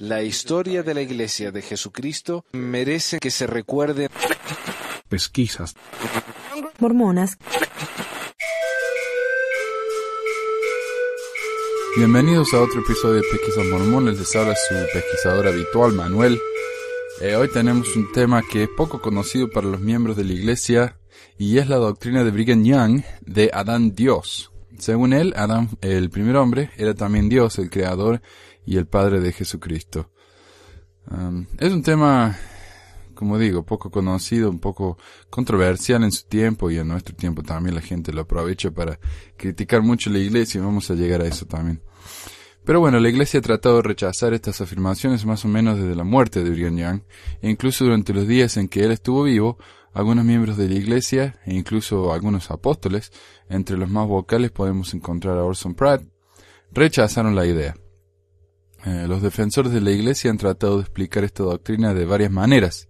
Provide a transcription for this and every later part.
La historia de la Iglesia de Jesucristo merece que se recuerde. Pesquisas. Mormonas. Bienvenidos a otro episodio de Pesquisas Mormones. Les habla su pesquisador habitual, Manuel. Eh, hoy tenemos un tema que es poco conocido para los miembros de la Iglesia y es la doctrina de Brigham Young de Adán Dios. Según él, Adán, el primer hombre, era también Dios, el creador y el Padre de Jesucristo. es un tema, como digo, poco conocido, un poco controversial en su tiempo y en nuestro tiempo también la gente lo aprovecha para criticar mucho la iglesia y vamos a llegar a eso también. Pero bueno, la iglesia ha tratado de rechazar estas afirmaciones más o menos desde la muerte de Brigham Young, e incluso durante los días en que él estuvo vivo, algunos miembros de la iglesia e incluso algunos apóstoles, entre los más vocales podemos encontrar a Orson Pratt, rechazaron la idea. Eh, los defensores de la Iglesia han tratado de explicar esta doctrina de varias maneras.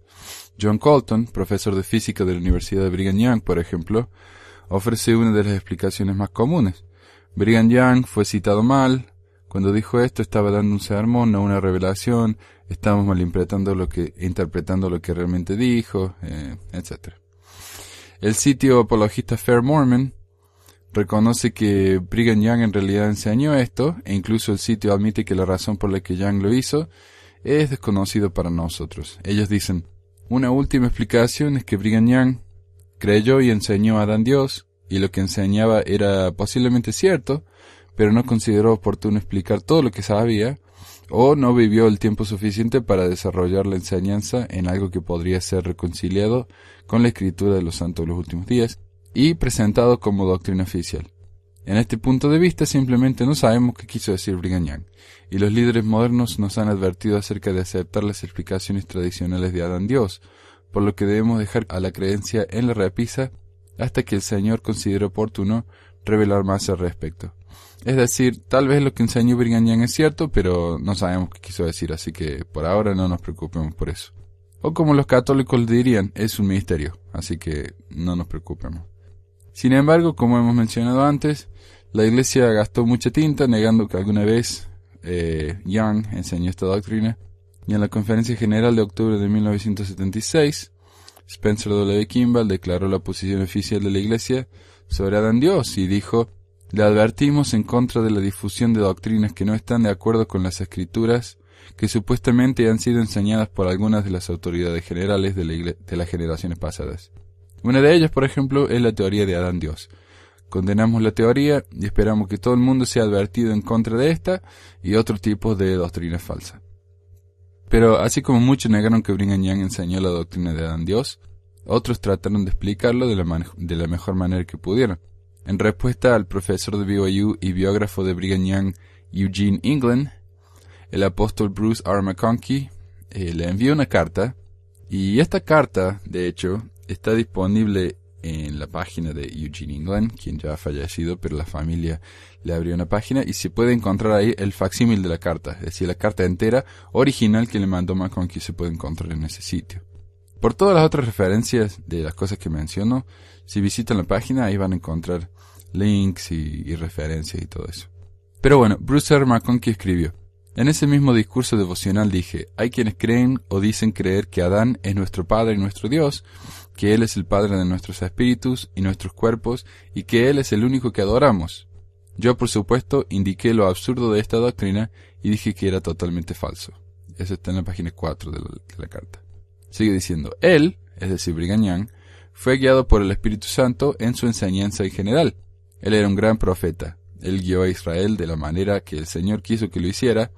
John Colton, profesor de física de la Universidad de Brigham Young, por ejemplo, ofrece una de las explicaciones más comunes. Brigham Young fue citado mal. Cuando dijo esto estaba dando un sermón, no una revelación. Estamos malinterpretando lo que, interpretando lo que realmente dijo, eh, etc. El sitio apologista Fair Mormon reconoce que Brigham Young en realidad enseñó esto, e incluso el sitio admite que la razón por la que Young lo hizo es desconocido para nosotros. Ellos dicen, una última explicación es que Brigham Young creyó y enseñó a Dan Dios, y lo que enseñaba era posiblemente cierto, pero no consideró oportuno explicar todo lo que sabía, o no vivió el tiempo suficiente para desarrollar la enseñanza en algo que podría ser reconciliado con la escritura de los santos de los últimos días, y presentado como doctrina oficial. En este punto de vista simplemente no sabemos qué quiso decir Brigham y los líderes modernos nos han advertido acerca de aceptar las explicaciones tradicionales de Adán Dios, por lo que debemos dejar a la creencia en la repisa hasta que el Señor considere oportuno revelar más al respecto. Es decir, tal vez lo que enseñó Brigham es cierto, pero no sabemos qué quiso decir, así que por ahora no nos preocupemos por eso. O como los católicos dirían, es un misterio, así que no nos preocupemos. Sin embargo, como hemos mencionado antes, la iglesia gastó mucha tinta negando que alguna vez eh, Young enseñó esta doctrina, y en la conferencia general de octubre de 1976, Spencer W. Kimball declaró la posición oficial de la iglesia sobre Adán Dios y dijo, le advertimos en contra de la difusión de doctrinas que no están de acuerdo con las escrituras que supuestamente han sido enseñadas por algunas de las autoridades generales de las generaciones pasadas. Una de ellas, por ejemplo, es la teoría de Adán Dios. Condenamos la teoría y esperamos que todo el mundo sea advertido en contra de esta y otro tipo de doctrina falsa. Pero así como muchos negaron que Brigham Young enseñó la doctrina de Adán Dios, otros trataron de explicarlo de la, mejor manera que pudieron. En respuesta al profesor de BYU y biógrafo de Brigham Young, Eugene England, el apóstol Bruce R. McConkie eh, le envió una carta, y esta carta, de hecho, está disponible en la página de Eugene England, quien ya ha fallecido, pero la familia le abrió una página y se puede encontrar ahí el facsímil de la carta, es decir, la carta entera original que le mandó McConkie se puede encontrar en ese sitio. Por todas las otras referencias de las cosas que menciono, si visitan la página ahí van a encontrar links y, referencias y todo eso. Pero bueno, Bruce R. McConkie escribió, en ese mismo discurso devocional dije, hay quienes creen o dicen creer que Adán es nuestro Padre y nuestro Dios, que Él es el Padre de nuestros espíritus y nuestros cuerpos, y que Él es el único que adoramos. Yo, por supuesto, indiqué lo absurdo de esta doctrina y dije que era totalmente falso. Eso está en la página 4 de la, carta. Sigue diciendo, Él, es decir, Brigañán, fue guiado por el Espíritu Santo en su enseñanza en general. Él era un gran profeta, él guió a Israel de la manera que el Señor quiso que lo hiciera,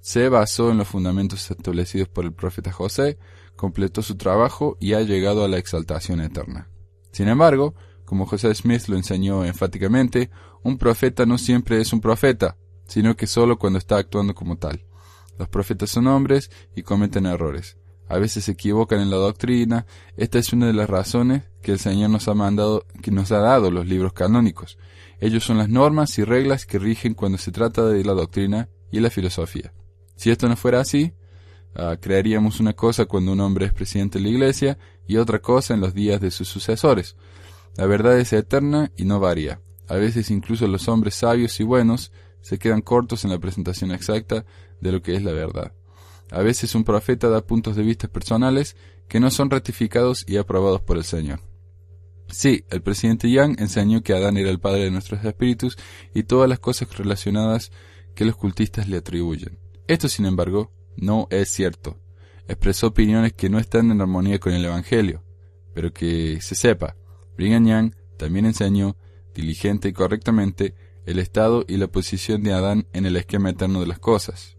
se basó en los fundamentos establecidos por el profeta José, completó su trabajo y ha llegado a la exaltación eterna. Sin embargo, como José Smith lo enseñó enfáticamente, un profeta no siempre es un profeta, sino que solo cuando está actuando como tal. Los profetas son hombres y cometen errores. A veces se equivocan en la doctrina. Esta es una de las razones que el Señor nos ha mandado, que nos ha dado los libros canónicos, ellos son las normas y reglas que rigen cuando se trata de la doctrina y la filosofía. Si esto no fuera así, ah, crearíamos una cosa cuando un hombre es presidente de la iglesia y otra cosa en los días de sus sucesores. La verdad es eterna y no varía. A veces incluso los hombres sabios y buenos se quedan cortos en la presentación exacta de lo que es la verdad. A veces un profeta da puntos de vista personales que no son ratificados y aprobados por el Señor. Sí, el presidente Yang enseñó que Adán era el padre de nuestros espíritus y todas las cosas relacionadas que los cultistas le atribuyen. Esto, sin embargo, no es cierto. Expresó opiniones que no están en armonía con el Evangelio, pero que se sepa, Brigham Young también enseñó, diligente y correctamente, el estado y la posición de Adán en el esquema eterno de las cosas.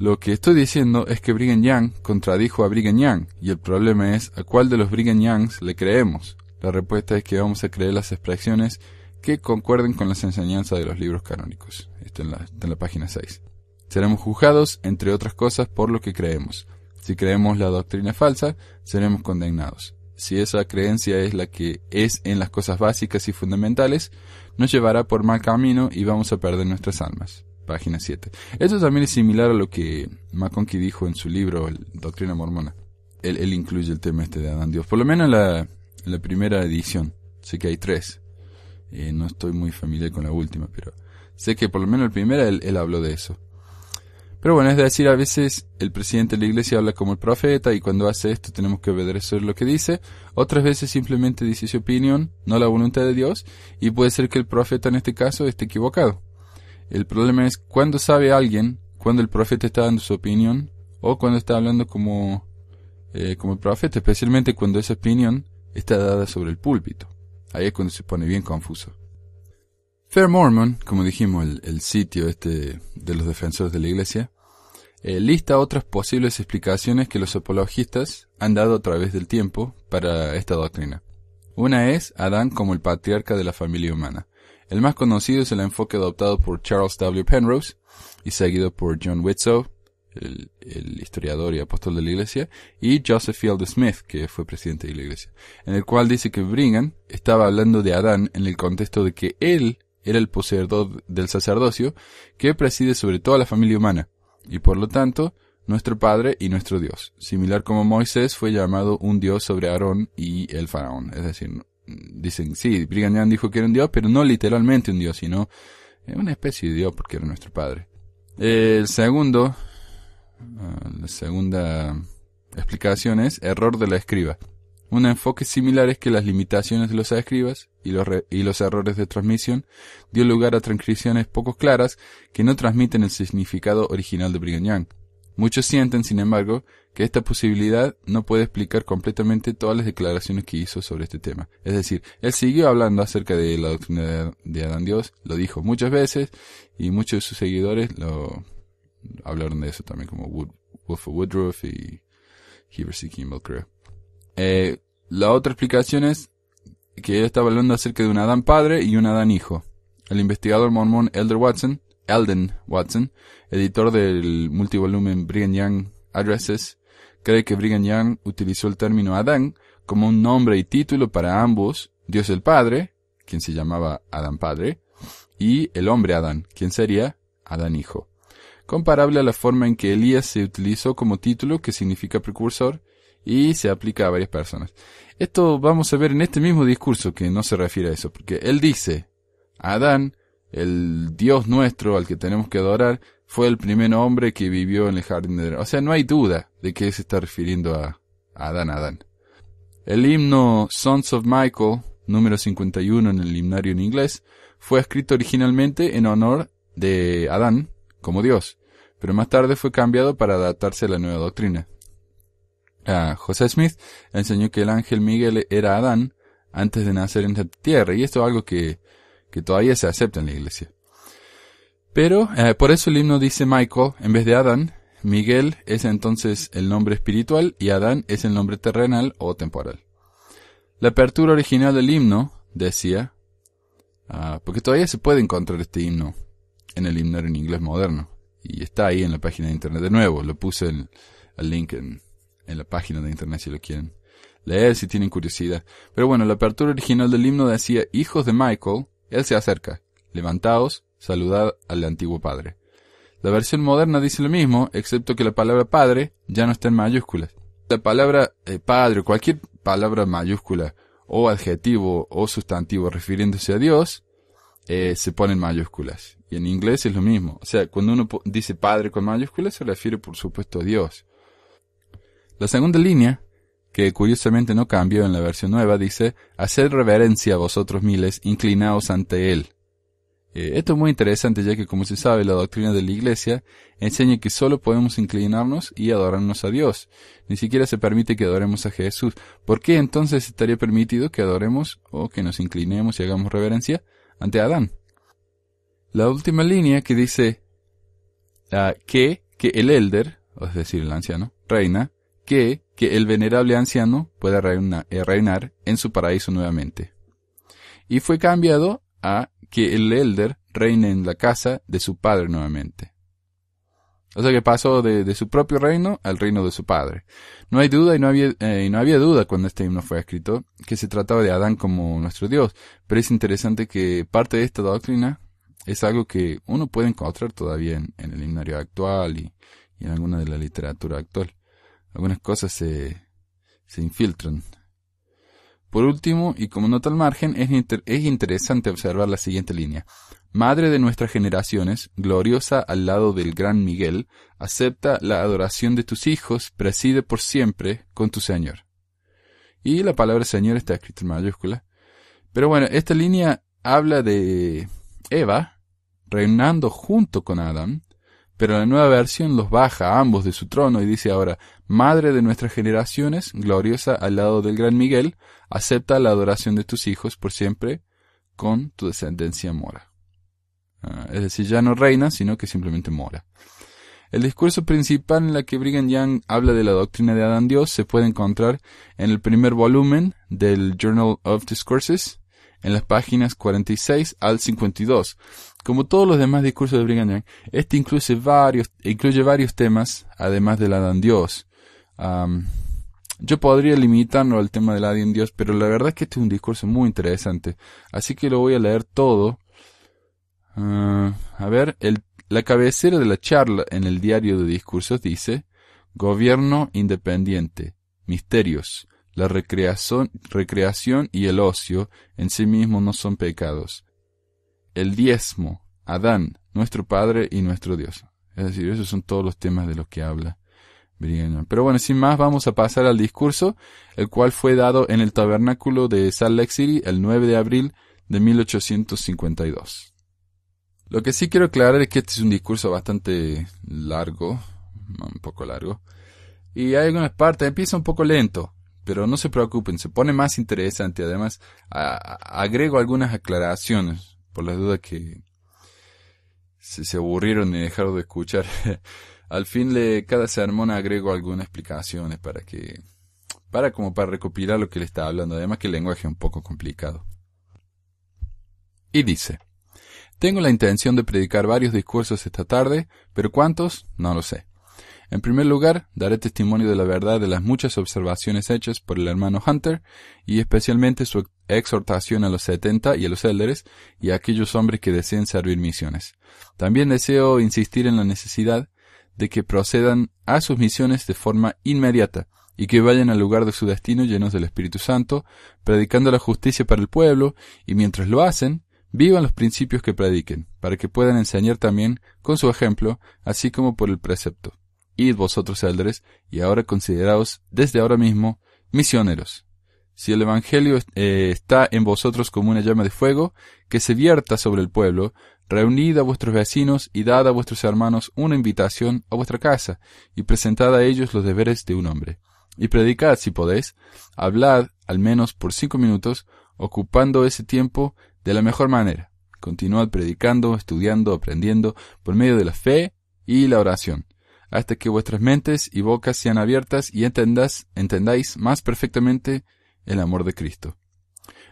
Lo que estoy diciendo es que Brigham Young contradijo a Brigham Young, y el problema es a cuál de los Brigham Youngs le creemos, la respuesta es que vamos a creer las expresiones que concuerden con las enseñanzas de los libros canónicos. Esto en la, está en la página 6. Seremos juzgados, entre otras cosas, por lo que creemos. Si creemos la doctrina falsa, seremos condenados. Si esa creencia es la que es en las cosas básicas y fundamentales, nos llevará por mal camino y vamos a perder nuestras almas. Página 7. eso también es similar a lo que McConkie dijo en su libro Doctrina Mormona. Él, incluye el tema este de Adán Dios. Por lo menos la, la primera edición. Sé que hay tres. Eh, no estoy muy familiar con la última, pero sé que por lo menos la primera él, habló de eso. Pero bueno, es decir, a veces el presidente de la iglesia habla como el profeta y cuando hace esto tenemos que obedecer lo que dice. Otras veces simplemente dice su opinión, no la voluntad de Dios, y puede ser que el profeta en este caso esté equivocado. El problema es cuando sabe alguien, cuando el profeta está dando su opinión, o cuando está hablando como, eh, como el profeta, especialmente cuando esa opinión está dada sobre el púlpito. Ahí es cuando se pone bien confuso. Fair Mormon, como dijimos, el, sitio este de los defensores de la iglesia, eh, lista otras posibles explicaciones que los apologistas han dado a través del tiempo para esta doctrina. Una es Adán como el patriarca de la familia humana. El más conocido es el enfoque adoptado por Charles W. Penrose y seguido por John Whitsoe, el, historiador y apóstol de la iglesia, y Joseph Field Smith, que fue presidente de la iglesia, en el cual dice que Brigham estaba hablando de Adán en el contexto de que él era el poseedor del sacerdocio que preside sobre toda la familia humana, y por lo tanto, nuestro Padre y nuestro Dios, similar como Moisés fue llamado un Dios sobre Aarón y el faraón, es decir, dicen, sí, Brigham Young dijo que era un Dios, pero no literalmente un Dios, sino una especie de Dios porque era nuestro Padre. El segundo Ah, la segunda explicación es error de la escriba. Un enfoque similar es que las limitaciones de los escribas y los, y los errores de transmisión dio lugar a transcripciones poco claras que no transmiten el significado original de Brigham Muchos sienten, sin embargo, que esta posibilidad no puede explicar completamente todas las declaraciones que hizo sobre este tema. Es decir, él siguió hablando acerca de la doctrina de Adán Dios, lo dijo muchas veces y muchos de sus seguidores lo, hablaron de eso también como Wolf of Woodruff y Heber Kimball, eh, la otra explicación es que él estaba hablando acerca de un Adán padre y un Adán hijo. El investigador mormón Elder Watson, Elden Watson, editor del multivolumen Brigham Young Addresses, cree que Brigham Young utilizó el término Adán como un nombre y título para ambos, Dios el Padre, quien se llamaba Adán Padre, y el hombre Adán, quien sería Adán Hijo comparable a la forma en que Elías se utilizó como título, que significa precursor, y se aplica a varias personas. Esto vamos a ver en este mismo discurso que no se refiere a eso, porque él dice, Adán, el Dios nuestro al que tenemos que adorar, fue el primer hombre que vivió en el jardín de Adán. O sea, no hay duda de que se está refiriendo a Adán, Adán. El himno Sons of Michael, número 51 en el himnario en inglés, fue escrito originalmente en honor de Adán como Dios pero más tarde fue cambiado para adaptarse a la nueva doctrina. José Smith enseñó que el ángel Miguel era Adán antes de nacer en la tierra, y esto es algo que, todavía se acepta en la iglesia. Pero eh, por eso el himno dice Michael en vez de Adán, Miguel es entonces el nombre espiritual y Adán es el nombre terrenal o temporal. La apertura original del himno decía, ah, porque todavía se puede encontrar este himno en el himno en inglés moderno. Y está ahí en la página de internet de nuevo. Lo puse en el link en, la página de internet si lo quieren leer si tienen curiosidad. Pero bueno, la apertura original del himno decía, Hijos de Michael, él se acerca, levantaos, saludad al antiguo padre. La versión moderna dice lo mismo, excepto que la palabra padre ya no está en mayúsculas. La palabra eh, padre, cualquier palabra mayúscula, o adjetivo o sustantivo refiriéndose a Dios, eh, se pone en mayúsculas. Y en inglés es lo mismo. O sea, cuando uno dice Padre con mayúsculas se refiere por supuesto a Dios. La segunda línea, que curiosamente no cambió en la versión nueva, dice, Haced reverencia a vosotros miles, inclinaos ante Él. Eh, esto es muy interesante ya que, como se sabe, la doctrina de la Iglesia enseña que solo podemos inclinarnos y adorarnos a Dios. Ni siquiera se permite que adoremos a Jesús. ¿Por qué entonces estaría permitido que adoremos o que nos inclinemos y hagamos reverencia ante Adán? la última línea que dice ah, que, que el elder, es decir, el anciano, reina, que, que el venerable anciano pueda eh, reinar en su paraíso nuevamente. Y fue cambiado a que el elder reine en la casa de su padre nuevamente. O sea que pasó de, su propio reino al reino de su padre. No hay duda y no, había, eh, y no había duda cuando este himno fue escrito que se trataba de Adán como nuestro Dios, pero es interesante que parte de esta doctrina es algo que uno puede encontrar todavía en, el himnario actual y, en alguna de la literatura actual. Algunas cosas se, se infiltran. Por último, y como nota al margen, es, es interesante observar la siguiente línea. Madre de nuestras generaciones, gloriosa al lado del gran Miguel, acepta la adoración de tus hijos, preside por siempre con tu Señor. Y la palabra Señor está escrita en mayúscula. Pero bueno, esta línea habla de, Eva, reinando junto con Adán, pero la nueva versión los baja a ambos de su trono y dice ahora, Madre de nuestras generaciones, gloriosa al lado del gran Miguel, acepta la adoración de tus hijos por siempre con tu descendencia mora. Ah, es decir, ya no reina, sino que simplemente mora. El discurso principal en la que Brigham Young habla de la doctrina de Adán Dios se puede encontrar en el primer volumen del Journal of Discourses, en las páginas 46 al 52. Como todos los demás discursos de Brigham este incluye varios, incluye varios temas, además del Adán Dios. yo podría limitarlo al tema del Adán Dios, pero la verdad es que este es un discurso muy interesante, así que lo voy a leer todo. Ah, a ver, la cabecera de la charla en el diario de discursos dice, Gobierno independiente, misterios, la recreación, y el ocio en sí mismo no son pecados. El diezmo, Adán, nuestro Padre y nuestro Dios. Es decir, esos son todos los temas de los que habla bien Pero bueno, sin más, vamos a pasar al discurso, el cual fue dado en el tabernáculo de Salt Lake City el 9 de abril de 1852. Lo que sí quiero aclarar es que este es un discurso bastante largo, un poco largo, y hay algunas partes, empieza un poco lento, pero no se preocupen, se pone más interesante. Además, agrego algunas aclaraciones, por las dudas que se, se aburrieron y dejaron de escuchar. Al fin de cada sermón agrego algunas explicaciones para que... para como para recopilar lo que le está hablando. Además que el lenguaje es un poco complicado. Y dice... Tengo la intención de predicar varios discursos esta tarde, pero cuántos, no lo sé. En primer lugar, daré testimonio de la verdad de las muchas observaciones hechas por el hermano Hunter, y especialmente su exhortación a los setenta y a los élderes y a aquellos hombres que deseen servir misiones. También deseo insistir en la necesidad de que procedan a sus misiones de forma inmediata, y que vayan al lugar de su destino llenos del Espíritu Santo, predicando la justicia para el pueblo, y mientras lo hacen, vivan los principios que prediquen, para que puedan enseñar también con su ejemplo, así como por el precepto vosotros eldres, y ahora consideraos desde ahora mismo misioneros. Si el Evangelio eh, está en vosotros como una llama de fuego, que se vierta sobre el pueblo, reunid a vuestros vecinos y dad a vuestros hermanos una invitación a vuestra casa, y presentad a ellos los deberes de un hombre. Y predicad, si podéis, hablad al menos por cinco minutos, ocupando ese tiempo de la mejor manera. Continuad predicando, estudiando, aprendiendo, por medio de la fe y la oración hasta que vuestras mentes y bocas sean abiertas y entendáis más perfectamente el amor de Cristo.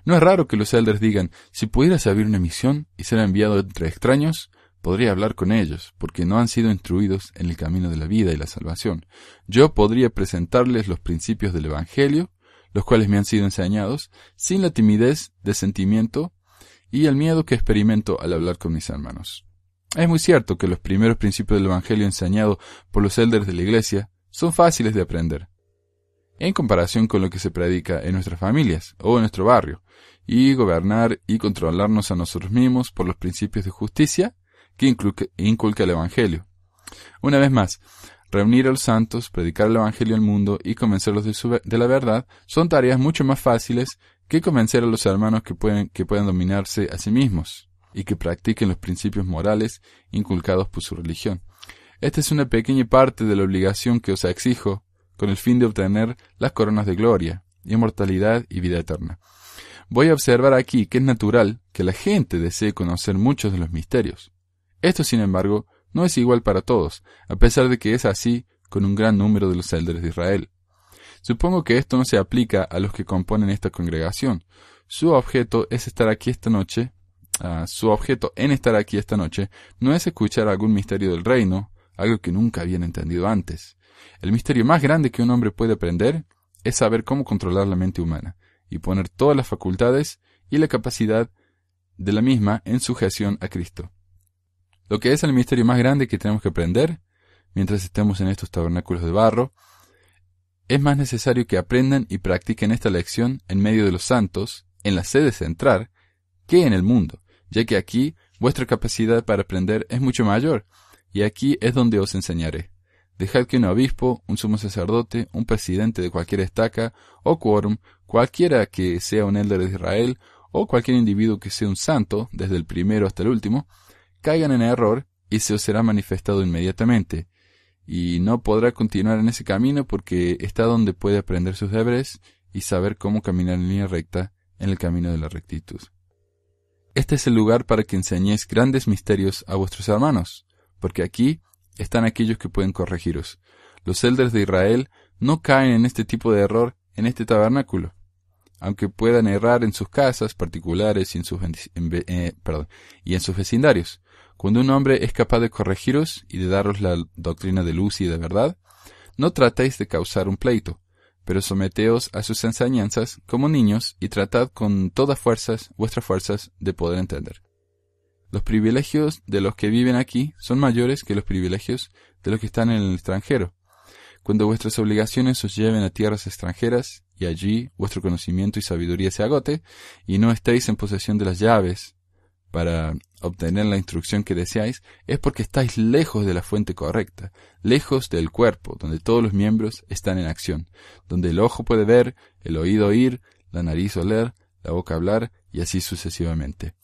No es raro que los elders digan, si pudiera abrir una misión y ser enviado entre extraños, podría hablar con ellos, porque no han sido instruidos en el camino de la vida y la salvación. Yo podría presentarles los principios del Evangelio, los cuales me han sido enseñados, sin la timidez de sentimiento y el miedo que experimento al hablar con mis hermanos. Es muy cierto que los primeros principios del Evangelio enseñados por los elders de la Iglesia son fáciles de aprender, en comparación con lo que se predica en nuestras familias o en nuestro barrio, y gobernar y controlarnos a nosotros mismos por los principios de justicia que inculca, el Evangelio. Una vez más, reunir a los santos, predicar el Evangelio al mundo y convencerlos de, la verdad son tareas mucho más fáciles que convencer a los hermanos que pueden, que puedan dominarse a sí mismos y que practiquen los principios morales inculcados por su religión. Esta es una pequeña parte de la obligación que os exijo, con el fin de obtener las coronas de gloria, inmortalidad y vida eterna. Voy a observar aquí que es natural que la gente desee conocer muchos de los misterios. Esto, sin embargo, no es igual para todos, a pesar de que es así con un gran número de los elders de Israel. Supongo que esto no se aplica a los que componen esta congregación. Su objeto es estar aquí esta noche su objeto en estar aquí esta noche no es escuchar algún misterio del reino, algo que nunca habían entendido antes. El misterio más grande que un hombre puede aprender es saber cómo controlar la mente humana y poner todas las facultades y la capacidad de la misma en sujeción a Cristo. Lo que es el misterio más grande que tenemos que aprender, mientras estemos en estos tabernáculos de barro, es más necesario que aprendan y practiquen esta lección en medio de los santos, en la sede central, que en el mundo, ya que aquí vuestra capacidad para aprender es mucho mayor, y aquí es donde os enseñaré. Dejad que un obispo, un sumo sacerdote, un presidente de cualquier estaca o quórum, cualquiera que sea un elder de Israel, o cualquier individuo que sea un santo, desde el primero hasta el último, caigan en error y se os será manifestado inmediatamente, y no podrá continuar en ese camino porque está donde puede aprender sus deberes y saber cómo caminar en línea recta en el camino de la rectitud. Este es el lugar para que enseñéis grandes misterios a vuestros hermanos, porque aquí están aquellos que pueden corregiros. Los elders de Israel no caen en este tipo de error en este tabernáculo. Aunque puedan errar en sus casas particulares y en sus, eh, y en sus vecindarios. Cuando un hombre es capaz de corregiros y de daros la doctrina de luz y de verdad, no tratéis de causar un pleito, pero someteos a sus enseñanzas como niños y tratad con todas fuerzas vuestras fuerzas de poder entender. Los privilegios de los que viven aquí son mayores que los privilegios de los que están en el extranjero. Cuando vuestras obligaciones os lleven a tierras extranjeras, y allí vuestro conocimiento y sabiduría se agote, y no estéis en posesión de las llaves para obtener la instrucción que deseáis es porque estáis lejos de la fuente correcta, lejos del cuerpo, donde todos los miembros están en acción, donde el ojo puede ver, el oído oír, la nariz oler, la boca hablar y así sucesivamente.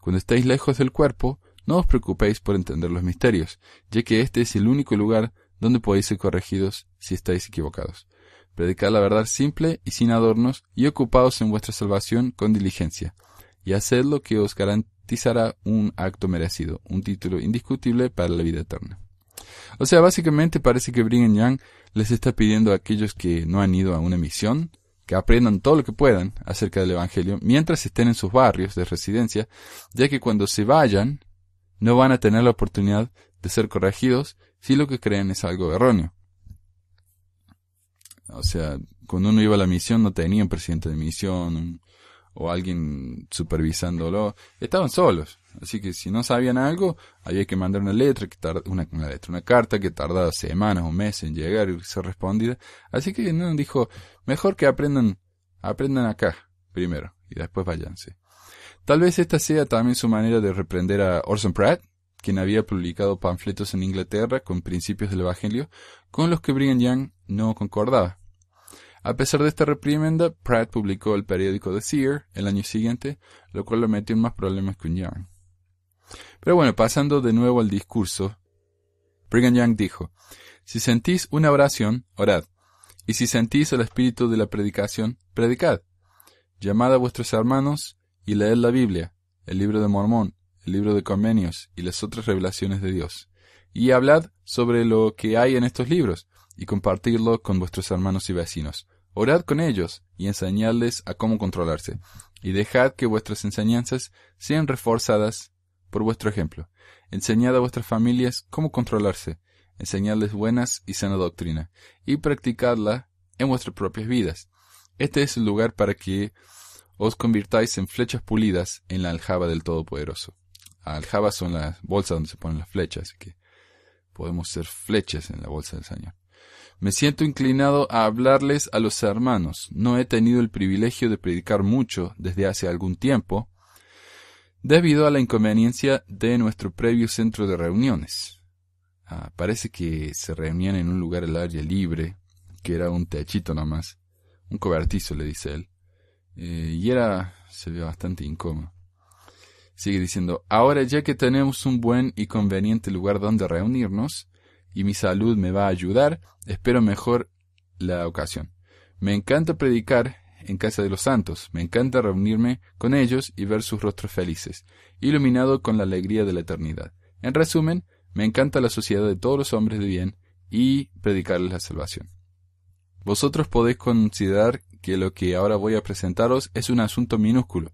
Cuando estáis lejos del cuerpo, no os preocupéis por entender los misterios, ya que este es el único lugar donde podéis ser corregidos si estáis equivocados. Predicad la verdad simple y sin adornos y ocupaos en vuestra salvación con diligencia, y haced lo que os garante un acto merecido, un título indiscutible para la vida eterna. O sea, básicamente parece que Brigham Young les está pidiendo a aquellos que no han ido a una misión que aprendan todo lo que puedan acerca del Evangelio mientras estén en sus barrios de residencia, ya que cuando se vayan no van a tener la oportunidad de ser corregidos si lo que creen es algo erróneo. O sea, cuando uno iba a la misión no tenía un presidente de misión, un o alguien supervisándolo, estaban solos. Así que si no sabían algo, había que mandar una letra, una, carta que tardaba semanas o meses en llegar y ser respondida. Así que no dijo, mejor que aprendan, aprendan acá primero y después váyanse. Tal vez esta sea también su manera de reprender a Orson Pratt, quien había publicado panfletos en Inglaterra con principios del Evangelio, con los que Brigham Young no concordaba. A pesar de esta reprimenda, Pratt publicó el periódico The Seer el año siguiente, lo cual lo metió en más problemas que un Young. Pero bueno, pasando de nuevo al discurso, Brigham Young dijo, si sentís una oración, orad, y si sentís el espíritu de la predicación, predicad. Llamad a vuestros hermanos y leed la Biblia, el libro de Mormón, el libro de Convenios y las otras revelaciones de Dios. Y hablad sobre lo que hay en estos libros, y compartidlo con vuestros hermanos y vecinos Orad con ellos y enseñadles a cómo controlarse, y dejad que vuestras enseñanzas sean reforzadas por vuestro ejemplo. Enseñad a vuestras familias cómo controlarse, enseñadles buenas y sana doctrina, y practicadla en vuestras propias vidas. Este es el lugar para que os convirtáis en flechas pulidas en la aljaba del Todopoderoso. Aljabas son las bolsas donde se ponen las flechas, así que podemos ser flechas en la bolsa del Señor. Me siento inclinado a hablarles a los hermanos. No he tenido el privilegio de predicar mucho desde hace algún tiempo, debido a la inconveniencia de nuestro previo centro de reuniones. Ah, parece que se reunían en un lugar al aire libre, que era un techito nomás, un cobertizo, le dice él. Eh, y era. se ve bastante incómodo. Sigue diciendo, ahora ya que tenemos un buen y conveniente lugar donde reunirnos, y mi salud me va a ayudar, espero mejor la ocasión. Me encanta predicar en casa de los santos, me encanta reunirme con ellos y ver sus rostros felices, iluminado con la alegría de la eternidad. En resumen, me encanta la sociedad de todos los hombres de bien y predicarles la salvación. Vosotros podéis considerar que lo que ahora voy a presentaros es un asunto minúsculo,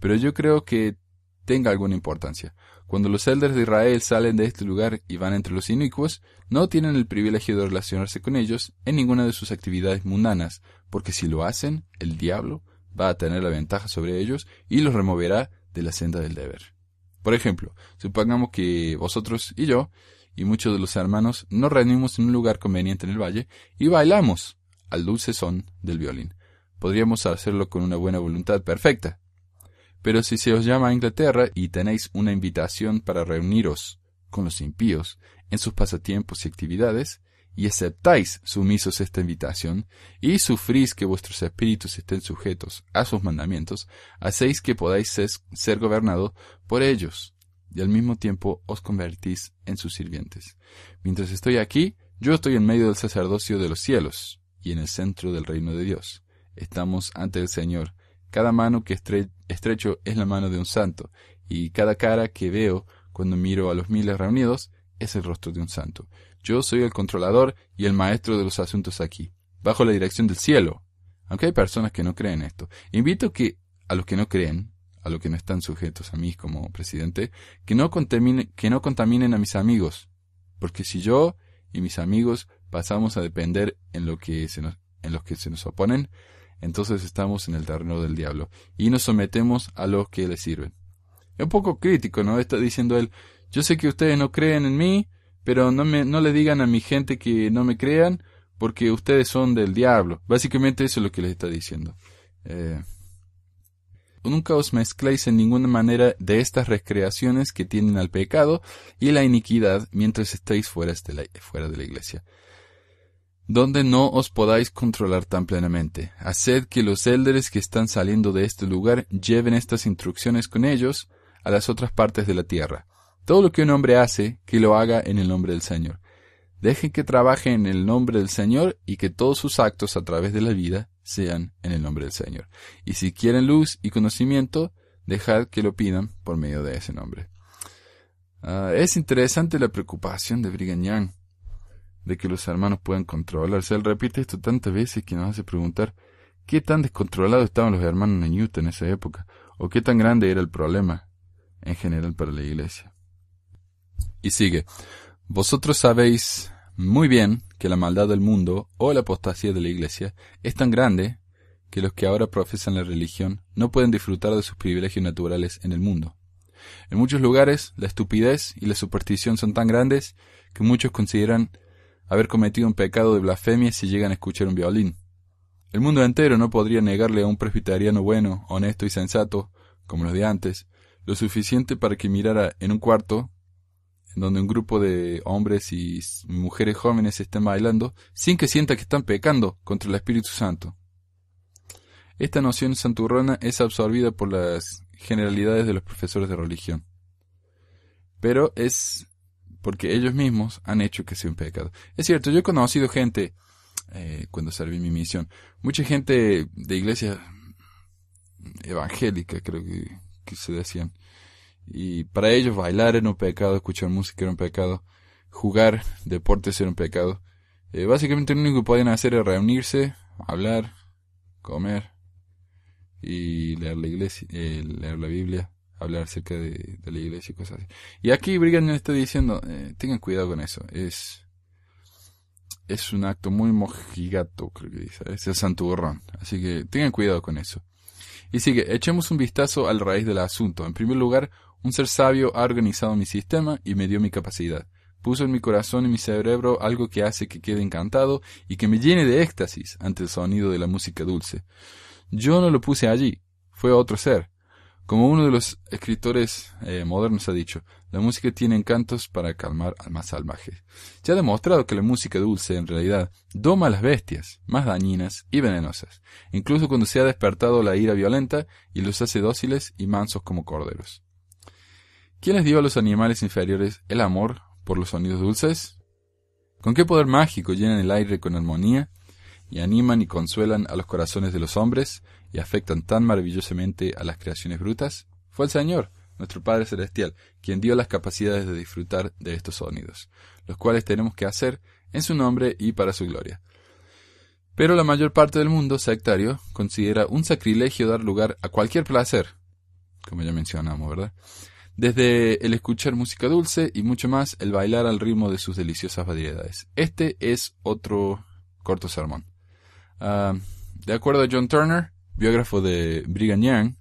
pero yo creo que tenga alguna importancia. Cuando los elders de Israel salen de este lugar y van entre los inicuos, no tienen el privilegio de relacionarse con ellos en ninguna de sus actividades mundanas, porque si lo hacen, el diablo va a tener la ventaja sobre ellos y los removerá de la senda del deber. Por ejemplo, supongamos que vosotros y yo y muchos de los hermanos nos reunimos en un lugar conveniente en el valle y bailamos al dulce son del violín. Podríamos hacerlo con una buena voluntad perfecta, pero si se os llama a Inglaterra y tenéis una invitación para reuniros con los impíos en sus pasatiempos y actividades, y aceptáis sumisos esta invitación, y sufrís que vuestros espíritus estén sujetos a sus mandamientos, hacéis que podáis ser gobernados por ellos, y al mismo tiempo os convertís en sus sirvientes. Mientras estoy aquí, yo estoy en medio del sacerdocio de los cielos, y en el centro del reino de Dios. Estamos ante el Señor, cada mano que, estre estrecho es la mano de un santo, y cada cara que veo cuando miro a los miles reunidos es el rostro de un santo. Yo soy el controlador y el maestro de los asuntos aquí, bajo la dirección del cielo. Aunque hay personas que no creen esto. Invito que a los que no creen, a los que no están sujetos a mí como presidente, que no contaminen, que no contaminen a mis amigos. Porque si yo y mis amigos pasamos a depender en lo que en los que se nos oponen, entonces estamos en el terreno del diablo y nos sometemos a los que le sirven. Es un poco crítico, ¿no? Está diciendo él, yo sé que ustedes no creen en mí, pero no, me, no le digan a mi gente que no me crean porque ustedes son del diablo. Básicamente eso es lo que les está diciendo. Eh, nunca os mezcléis en ninguna manera de estas recreaciones que tienen al pecado y la iniquidad mientras estáis fuera este fuera de la iglesia donde no os podáis controlar tan plenamente. Haced que los élderes que están saliendo de este lugar lleven estas instrucciones con ellos a las otras partes de la tierra. Todo lo que un hombre hace, que lo haga en el nombre del Señor. Dejen que trabaje en el nombre del Señor y que todos sus actos a través de la vida sean en el nombre del Señor. Y si quieren luz y conocimiento, dejad que lo pidan por medio de ese nombre. Ah, es interesante la preocupación de Brigham de que los hermanos puedan controlarse. Él repite esto tantas veces que nos hace preguntar qué tan descontrolados estaban los hermanos de Newton en esa época, o qué tan grande era el problema en general para la iglesia. Y sigue, vosotros sabéis muy bien que la maldad del mundo o la apostasía de la iglesia es tan grande que los que ahora profesan la religión no pueden disfrutar de sus privilegios naturales en el mundo. En muchos lugares la estupidez y la superstición son tan grandes que muchos consideran haber cometido un pecado de blasfemia si llegan a escuchar un violín. El mundo entero no podría negarle a un presbiteriano bueno, honesto y sensato, como los de antes, lo suficiente para que mirara en un cuarto, en donde un grupo de hombres y mujeres jóvenes estén bailando, sin que sienta que están pecando contra el Espíritu Santo. Esta noción santurrona es absorbida por las generalidades de los profesores de religión. Pero es porque ellos mismos han hecho que sea un pecado. Es cierto, yo he conocido gente, eh, cuando serví mi misión, mucha gente de iglesia evangélica, creo que, se decían, y para ellos bailar era un pecado, escuchar música era un pecado, jugar deportes era un pecado. Eh, básicamente lo único que podían hacer era reunirse, hablar, comer y leer la iglesia, eh, leer la Biblia hablar acerca de, la iglesia y cosas así. Y aquí Brigham me está diciendo, eh, tengan cuidado con eso, es, es un acto muy mojigato, creo que dice, es el santurrón, así que tengan cuidado con eso. Y sigue, echemos un vistazo al raíz del asunto. En primer lugar, un ser sabio ha organizado mi sistema y me dio mi capacidad. Puso en mi corazón y mi cerebro algo que hace que quede encantado y que me llene de éxtasis ante el sonido de la música dulce. Yo no lo puse allí, fue otro ser, como uno de los escritores eh, modernos ha dicho, la música tiene encantos para calmar al más salvaje. Se ha demostrado que la música dulce, en realidad, doma a las bestias, más dañinas y venenosas, incluso cuando se ha despertado la ira violenta y los hace dóciles y mansos como corderos. ¿Quién les dio a los animales inferiores el amor por los sonidos dulces? ¿Con qué poder mágico llenan el aire con armonía y animan y consuelan a los corazones de los hombres y afectan tan maravillosamente a las creaciones brutas, fue el Señor, nuestro Padre Celestial, quien dio las capacidades de disfrutar de estos sonidos, los cuales tenemos que hacer en su nombre y para su gloria. Pero la mayor parte del mundo sectario considera un sacrilegio dar lugar a cualquier placer, como ya mencionamos, ¿verdad? Desde el escuchar música dulce y mucho más el bailar al ritmo de sus deliciosas variedades. Este es otro corto sermón. Ah, de acuerdo a John Turner, biógrafo de Brigham Young,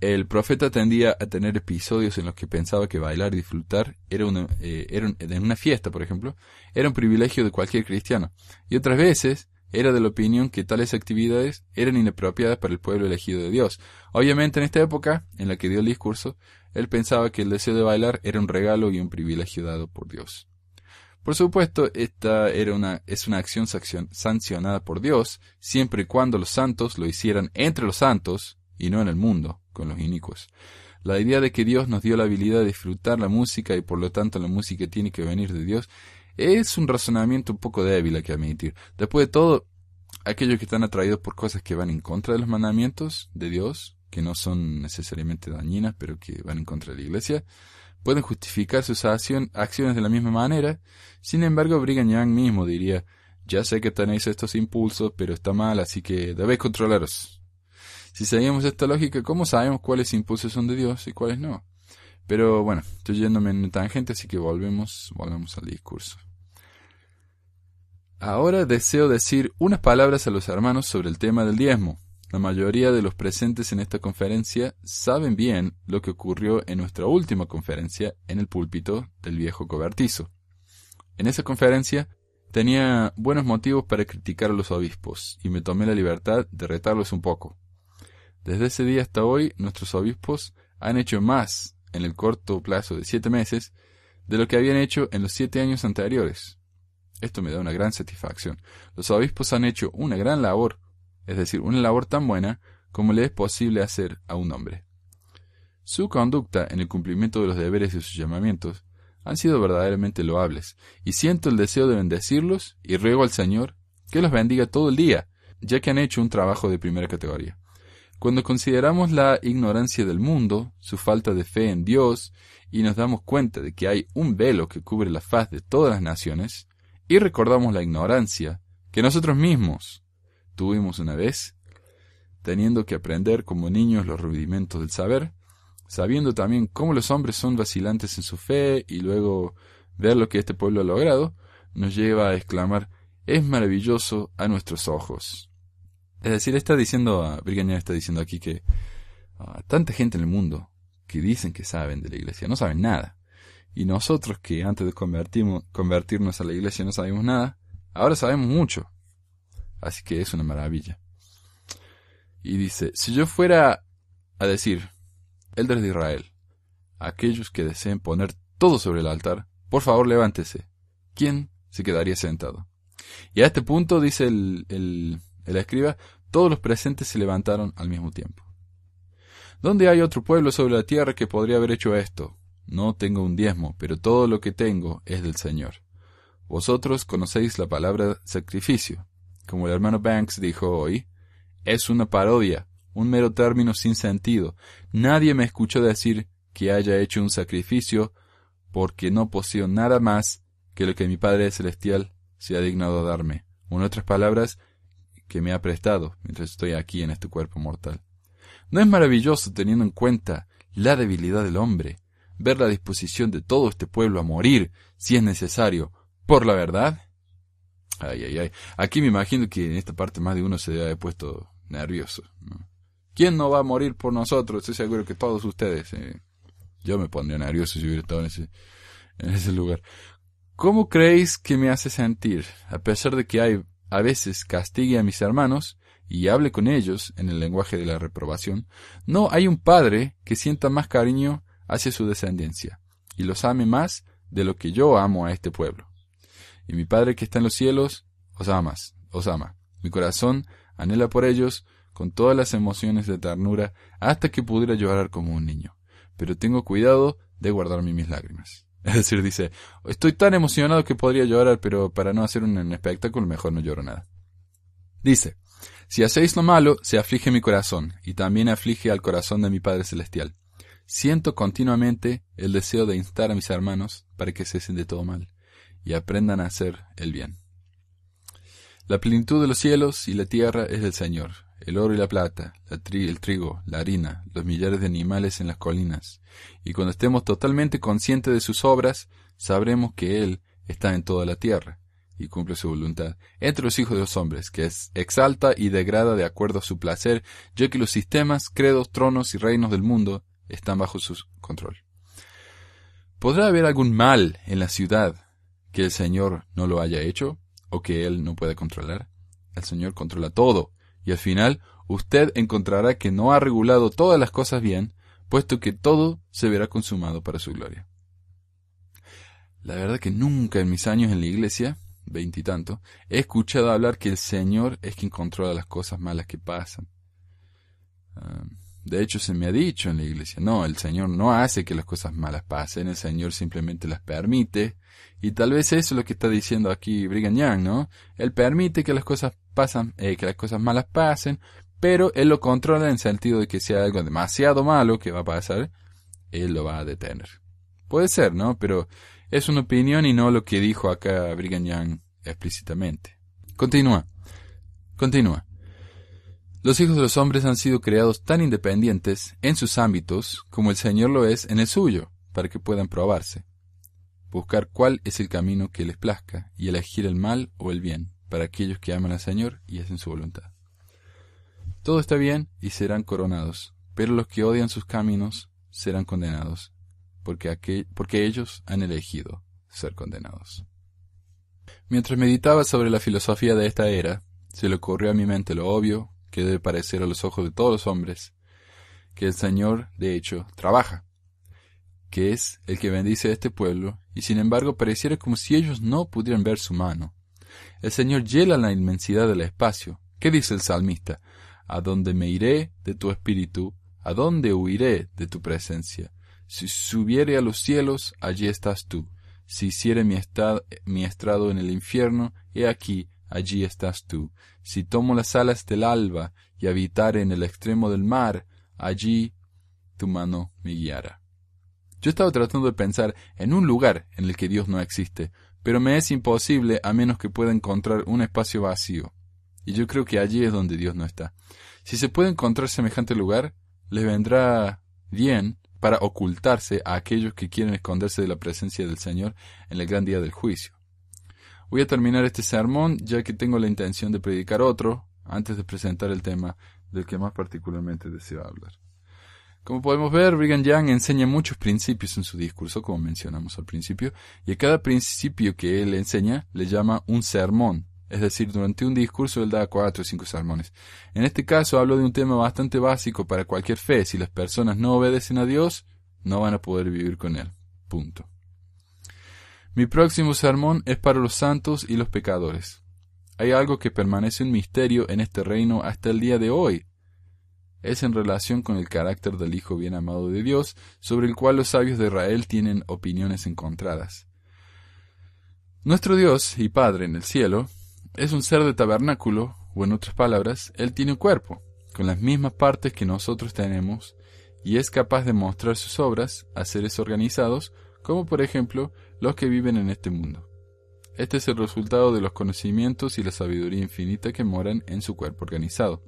el profeta tendía a tener episodios en los que pensaba que bailar y disfrutar era eh, en una fiesta, por ejemplo, era un privilegio de cualquier cristiano, y otras veces era de la opinión que tales actividades eran inapropiadas para el pueblo elegido de Dios. Obviamente en esta época, en la que dio el discurso, él pensaba que el deseo de bailar era un regalo y un privilegio dado por Dios. Por supuesto, esta era una, es una acción sancionada por Dios, siempre y cuando los santos lo hicieran entre los santos y no en el mundo, con los inicuos. La idea de que Dios nos dio la habilidad de disfrutar la música y por lo tanto la música tiene que venir de Dios es un razonamiento un poco débil, a que admitir. Después de todo, aquellos que están atraídos por cosas que van en contra de los mandamientos de Dios, que no son necesariamente dañinas, pero que van en contra de la iglesia, pueden justificar sus acciones de la misma manera. Sin embargo, Brigham Young mismo diría, ya sé que tenéis estos impulsos, pero está mal, así que debéis controlaros. Si seguimos esta lógica, ¿cómo sabemos cuáles impulsos son de Dios y cuáles no? Pero bueno, estoy yéndome en tangente, así que volvemos, volvemos al discurso. Ahora deseo decir unas palabras a los hermanos sobre el tema del diezmo. La mayoría de los presentes en esta conferencia saben bien lo que ocurrió en nuestra última conferencia en el púlpito del viejo cobertizo. En esa conferencia tenía buenos motivos para criticar a los obispos y me tomé la libertad de retarlos un poco. Desde ese día hasta hoy nuestros obispos han hecho más en el corto plazo de siete meses de lo que habían hecho en los siete años anteriores. Esto me da una gran satisfacción. Los obispos han hecho una gran labor es decir, una labor tan buena como le es posible hacer a un hombre. Su conducta en el cumplimiento de los deberes y sus llamamientos han sido verdaderamente loables, y siento el deseo de bendecirlos y ruego al Señor que los bendiga todo el día, ya que han hecho un trabajo de primera categoría. Cuando consideramos la ignorancia del mundo, su falta de fe en Dios, y nos damos cuenta de que hay un velo que cubre la faz de todas las naciones, y recordamos la ignorancia que nosotros mismos tuvimos una vez, teniendo que aprender como niños los rudimentos del saber, sabiendo también cómo los hombres son vacilantes en su fe y luego ver lo que este pueblo ha logrado, nos lleva a exclamar es maravilloso a nuestros ojos. Es decir, está diciendo, ah, a está diciendo aquí que ah, tanta gente en el mundo que dicen que saben de la iglesia, no saben nada. Y nosotros que antes de convertirnos a la iglesia no sabíamos nada, ahora sabemos mucho. Así que es una maravilla. Y dice, si yo fuera a decir, eldres de Israel, aquellos que deseen poner todo sobre el altar, por favor levántese. ¿Quién se quedaría sentado? Y a este punto, dice el, el escriba, todos los presentes se levantaron al mismo tiempo. ¿Dónde hay otro pueblo sobre la tierra que podría haber hecho esto? No tengo un diezmo, pero todo lo que tengo es del Señor. Vosotros conocéis la palabra sacrificio, como el hermano Banks dijo hoy, es una parodia, un mero término sin sentido. Nadie me escuchó decir que haya hecho un sacrificio porque no poseo nada más que lo que mi Padre Celestial se ha dignado a darme. En otras palabras, que me ha prestado mientras estoy aquí en este cuerpo mortal. ¿No es maravilloso teniendo en cuenta la debilidad del hombre, ver la disposición de todo este pueblo a morir, si es necesario, por la verdad? Ay, ay, ay. Aquí me imagino que en esta parte más de uno se haya puesto nervioso. ¿Quién no va a morir por nosotros? Estoy seguro que todos ustedes. Eh. Yo me pondría nervioso si hubiera estado en ese, en ese lugar. ¿Cómo creéis que me hace sentir, a pesar de que hay, a veces castigue a mis hermanos y hable con ellos en el lenguaje de la reprobación? No hay un padre que sienta más cariño hacia su descendencia y los ame más de lo que yo amo a este pueblo y mi Padre que está en los cielos os amas, os ama. Mi corazón anhela por ellos con todas las emociones de ternura hasta que pudiera llorar como un niño. Pero tengo cuidado de guardarme mis lágrimas. Es decir, dice, estoy tan emocionado que podría llorar, pero para no hacer un espectáculo mejor no lloro nada. Dice, si hacéis lo malo, se aflige mi corazón, y también aflige al corazón de mi Padre Celestial. Siento continuamente el deseo de instar a mis hermanos para que cesen de todo mal y aprendan a hacer el bien. La plenitud de los cielos y la tierra es del Señor, el oro y la plata, el trigo, la harina, los millares de animales en las colinas, y cuando estemos totalmente conscientes de sus obras, sabremos que Él está en toda la tierra y cumple su voluntad entre los hijos de los hombres, que es, exalta y degrada de acuerdo a su placer, ya que los sistemas, credos, tronos y reinos del mundo están bajo su control. ¿Podrá haber algún mal en la ciudad que el Señor no lo haya hecho o que Él no pueda controlar. El Señor controla todo, y al final usted encontrará que no ha regulado todas las cosas bien, puesto que todo se verá consumado para su gloria. La verdad que nunca en mis años en la iglesia, veintitanto, he escuchado hablar que el Señor es quien controla las cosas malas que pasan. Ah, de hecho, se me ha dicho en la iglesia, no, el Señor no hace que las cosas malas pasen, el Señor simplemente las permite. Y tal vez eso es lo que está diciendo aquí Brigham Young, ¿no? Él permite que las cosas pasan, eh, que las cosas malas pasen, pero él lo controla en el sentido de que si hay algo demasiado malo que va a pasar, él lo va a detener. Puede ser, ¿no? Pero es una opinión y no lo que dijo acá Brigham Young explícitamente. Continúa. Continúa. Los hijos de los hombres han sido creados tan independientes en sus ámbitos como el Señor lo es en el suyo, para que puedan probarse, buscar cuál es el camino que les plazca y elegir el mal o el bien para aquellos que aman al Señor y hacen su voluntad. Todo está bien y serán coronados, pero los que odian sus caminos serán condenados, porque, porque ellos han elegido ser condenados. Mientras meditaba sobre la filosofía de esta era, se le ocurrió a mi mente lo obvio de debe parecer a los ojos de todos los hombres, que el Señor, de hecho, trabaja, que es el que bendice a este pueblo, y sin embargo pareciera como si ellos no pudieran ver su mano. El Señor hiela la inmensidad del espacio. ¿Qué dice el salmista? ¿A dónde me iré de tu espíritu? ¿A dónde huiré de tu presencia? Si subiere a los cielos, allí estás tú. Si hiciere mi, mi estrado en el infierno, he aquí, allí estás tú. Si tomo las alas del alba y habitar en el extremo del mar, allí tu mano me guiará. Yo estaba tratando de pensar en un lugar en el que Dios no existe, pero me es imposible a menos que pueda encontrar un espacio vacío. Y yo creo que allí es donde Dios no está. Si se puede encontrar semejante lugar, le vendrá bien para ocultarse a aquellos que quieren esconderse de la presencia del Señor en el gran día del juicio. Voy a terminar este sermón ya que tengo la intención de predicar otro antes de presentar el tema del que más particularmente deseo hablar. Como podemos ver, Brigham Young enseña muchos principios en su discurso, como mencionamos al principio, y a cada principio que él enseña le llama un sermón. Es decir, durante un discurso él da cuatro o cinco sermones. En este caso hablo de un tema bastante básico para cualquier fe. Si las personas no obedecen a Dios, no van a poder vivir con él. Punto. Mi próximo sermón es para los santos y los pecadores. Hay algo que permanece un misterio en este reino hasta el día de hoy. Es en relación con el carácter del Hijo bien amado de Dios, sobre el cual los sabios de Israel tienen opiniones encontradas. Nuestro Dios y Padre en el cielo es un ser de tabernáculo, o en otras palabras, Él tiene un cuerpo, con las mismas partes que nosotros tenemos, y es capaz de mostrar sus obras a seres organizados, como por ejemplo los que viven en este mundo. Este es el resultado de los conocimientos y la sabiduría infinita que moran en su cuerpo organizado.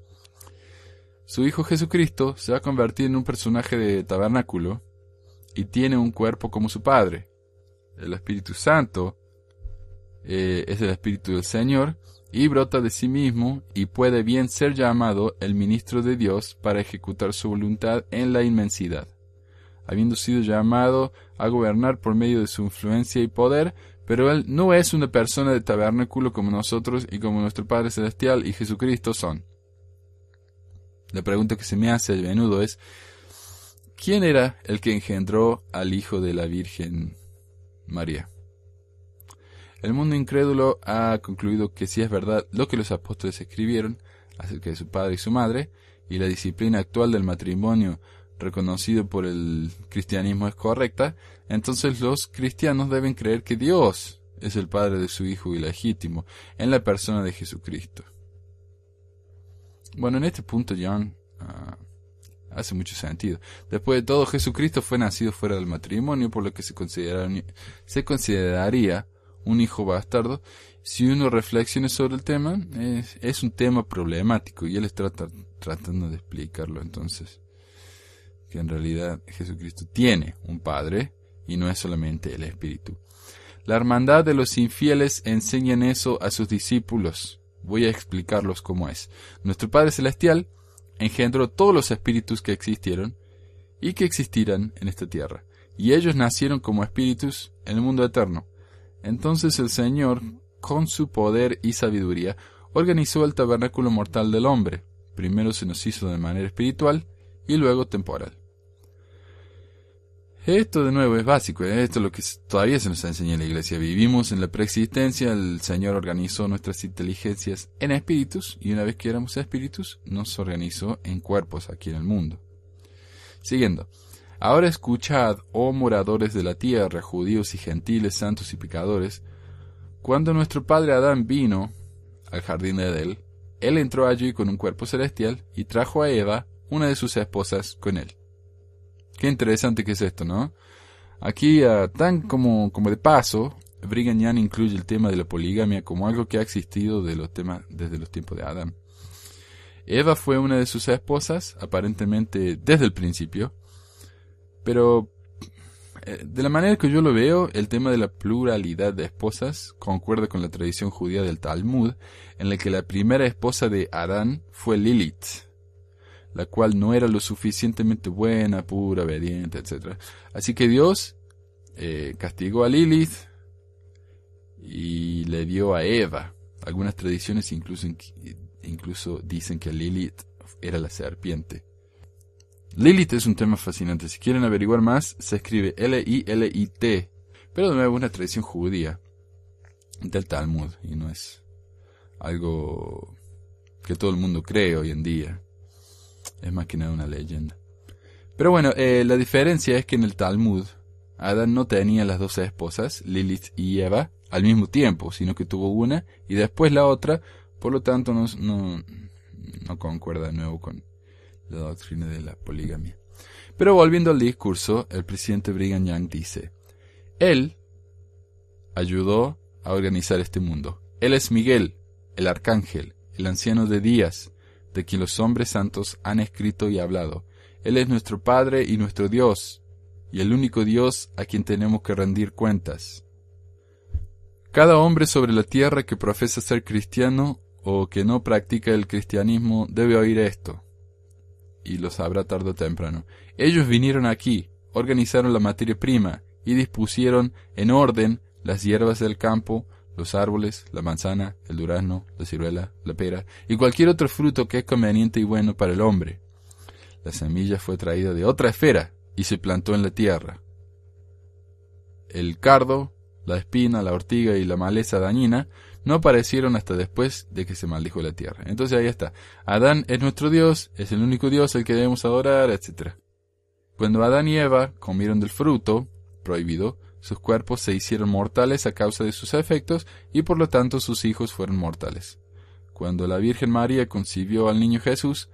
Su Hijo Jesucristo se va a convertir en un personaje de tabernáculo y tiene un cuerpo como su Padre. El Espíritu Santo eh, es el Espíritu del Señor y brota de sí mismo y puede bien ser llamado el ministro de Dios para ejecutar su voluntad en la inmensidad habiendo sido llamado a gobernar por medio de su influencia y poder, pero él no es una persona de tabernáculo como nosotros y como nuestro Padre Celestial y Jesucristo son. La pregunta que se me hace a menudo es, ¿quién era el que engendró al Hijo de la Virgen María? El mundo incrédulo ha concluido que si es verdad lo que los apóstoles escribieron acerca de su padre y su madre, y la disciplina actual del matrimonio reconocido por el cristianismo es correcta, entonces los cristianos deben creer que Dios es el Padre de su Hijo ilegítimo, en la persona de Jesucristo. Bueno, en este punto John ah, hace mucho sentido. Después de todo, Jesucristo fue nacido fuera del matrimonio, por lo que se, consideraría un hijo bastardo. Si uno reflexiona sobre el tema, es, un tema problemático y él está tratando de explicarlo entonces que en realidad Jesucristo tiene un Padre y no es solamente el Espíritu. La hermandad de los infieles enseñan eso a sus discípulos. Voy a explicarlos cómo es. Nuestro Padre Celestial engendró todos los espíritus que existieron y que existirán en esta tierra, y ellos nacieron como espíritus en el mundo eterno. Entonces el Señor, con su poder y sabiduría, organizó el tabernáculo mortal del hombre. Primero se nos hizo de manera espiritual y luego temporal. Esto de nuevo es básico, ¿eh? esto es lo que todavía se nos enseña en la iglesia. Vivimos en la preexistencia, el Señor organizó nuestras inteligencias en espíritus y una vez que éramos espíritus nos organizó en cuerpos aquí en el mundo. Siguiendo. Ahora escuchad, oh moradores de la tierra, judíos y gentiles, santos y pecadores, cuando nuestro padre Adán vino al jardín de él, él entró allí con un cuerpo celestial y trajo a Eva, una de sus esposas, con él. Qué interesante que es esto, ¿no? Aquí, ah, tan como, como de paso, Brigham Young incluye el tema de la poligamia como algo que ha existido los temas, desde los tiempos de Adán. Eva fue una de sus esposas, aparentemente desde el principio, pero eh, de la manera que yo lo veo, el tema de la pluralidad de esposas concuerda con la tradición judía del Talmud, en la que la primera esposa de Adán fue Lilith, la cual no era lo suficientemente buena, pura, obediente, etc. Así que Dios eh, castigó a Lilith y le dio a Eva. Algunas tradiciones incluso, incluso dicen que Lilith era la serpiente. Lilith es un tema fascinante. Si quieren averiguar más, se escribe L-I-L-I-T. Pero de nuevo una tradición judía del Talmud y no es algo que todo el mundo cree hoy en día. Es más que nada una leyenda. Pero bueno, eh, la diferencia es que en el Talmud, Adán no tenía las dos esposas, Lilith y Eva, al mismo tiempo, sino que tuvo una y después la otra, por lo tanto no, no concuerda de nuevo con la doctrina de la poligamia. Pero volviendo al discurso, el presidente Brigham Young dice, él ayudó a organizar este mundo. Él es Miguel, el arcángel, el anciano de días, de quien los hombres santos han escrito y hablado. Él es nuestro Padre y nuestro Dios, y el único Dios a quien tenemos que rendir cuentas. Cada hombre sobre la tierra que profesa ser cristiano o que no practica el cristianismo debe oír esto, y lo sabrá tarde o temprano. Ellos vinieron aquí, organizaron la materia prima, y dispusieron en orden las hierbas del campo, los árboles, la manzana, el durazno, la ciruela, la pera y cualquier otro fruto que es conveniente y bueno para el hombre. La semilla fue traída de otra esfera y se plantó en la tierra. El cardo, la espina, la ortiga y la maleza dañina no aparecieron hasta después de que se maldijo la tierra. Entonces ahí está. Adán es nuestro Dios, es el único Dios al que debemos adorar, etc. Cuando Adán y Eva comieron del fruto prohibido, sus cuerpos se hicieron mortales a causa de sus efectos y por lo tanto sus hijos fueron mortales. Cuando la Virgen María concibió al niño Jesús,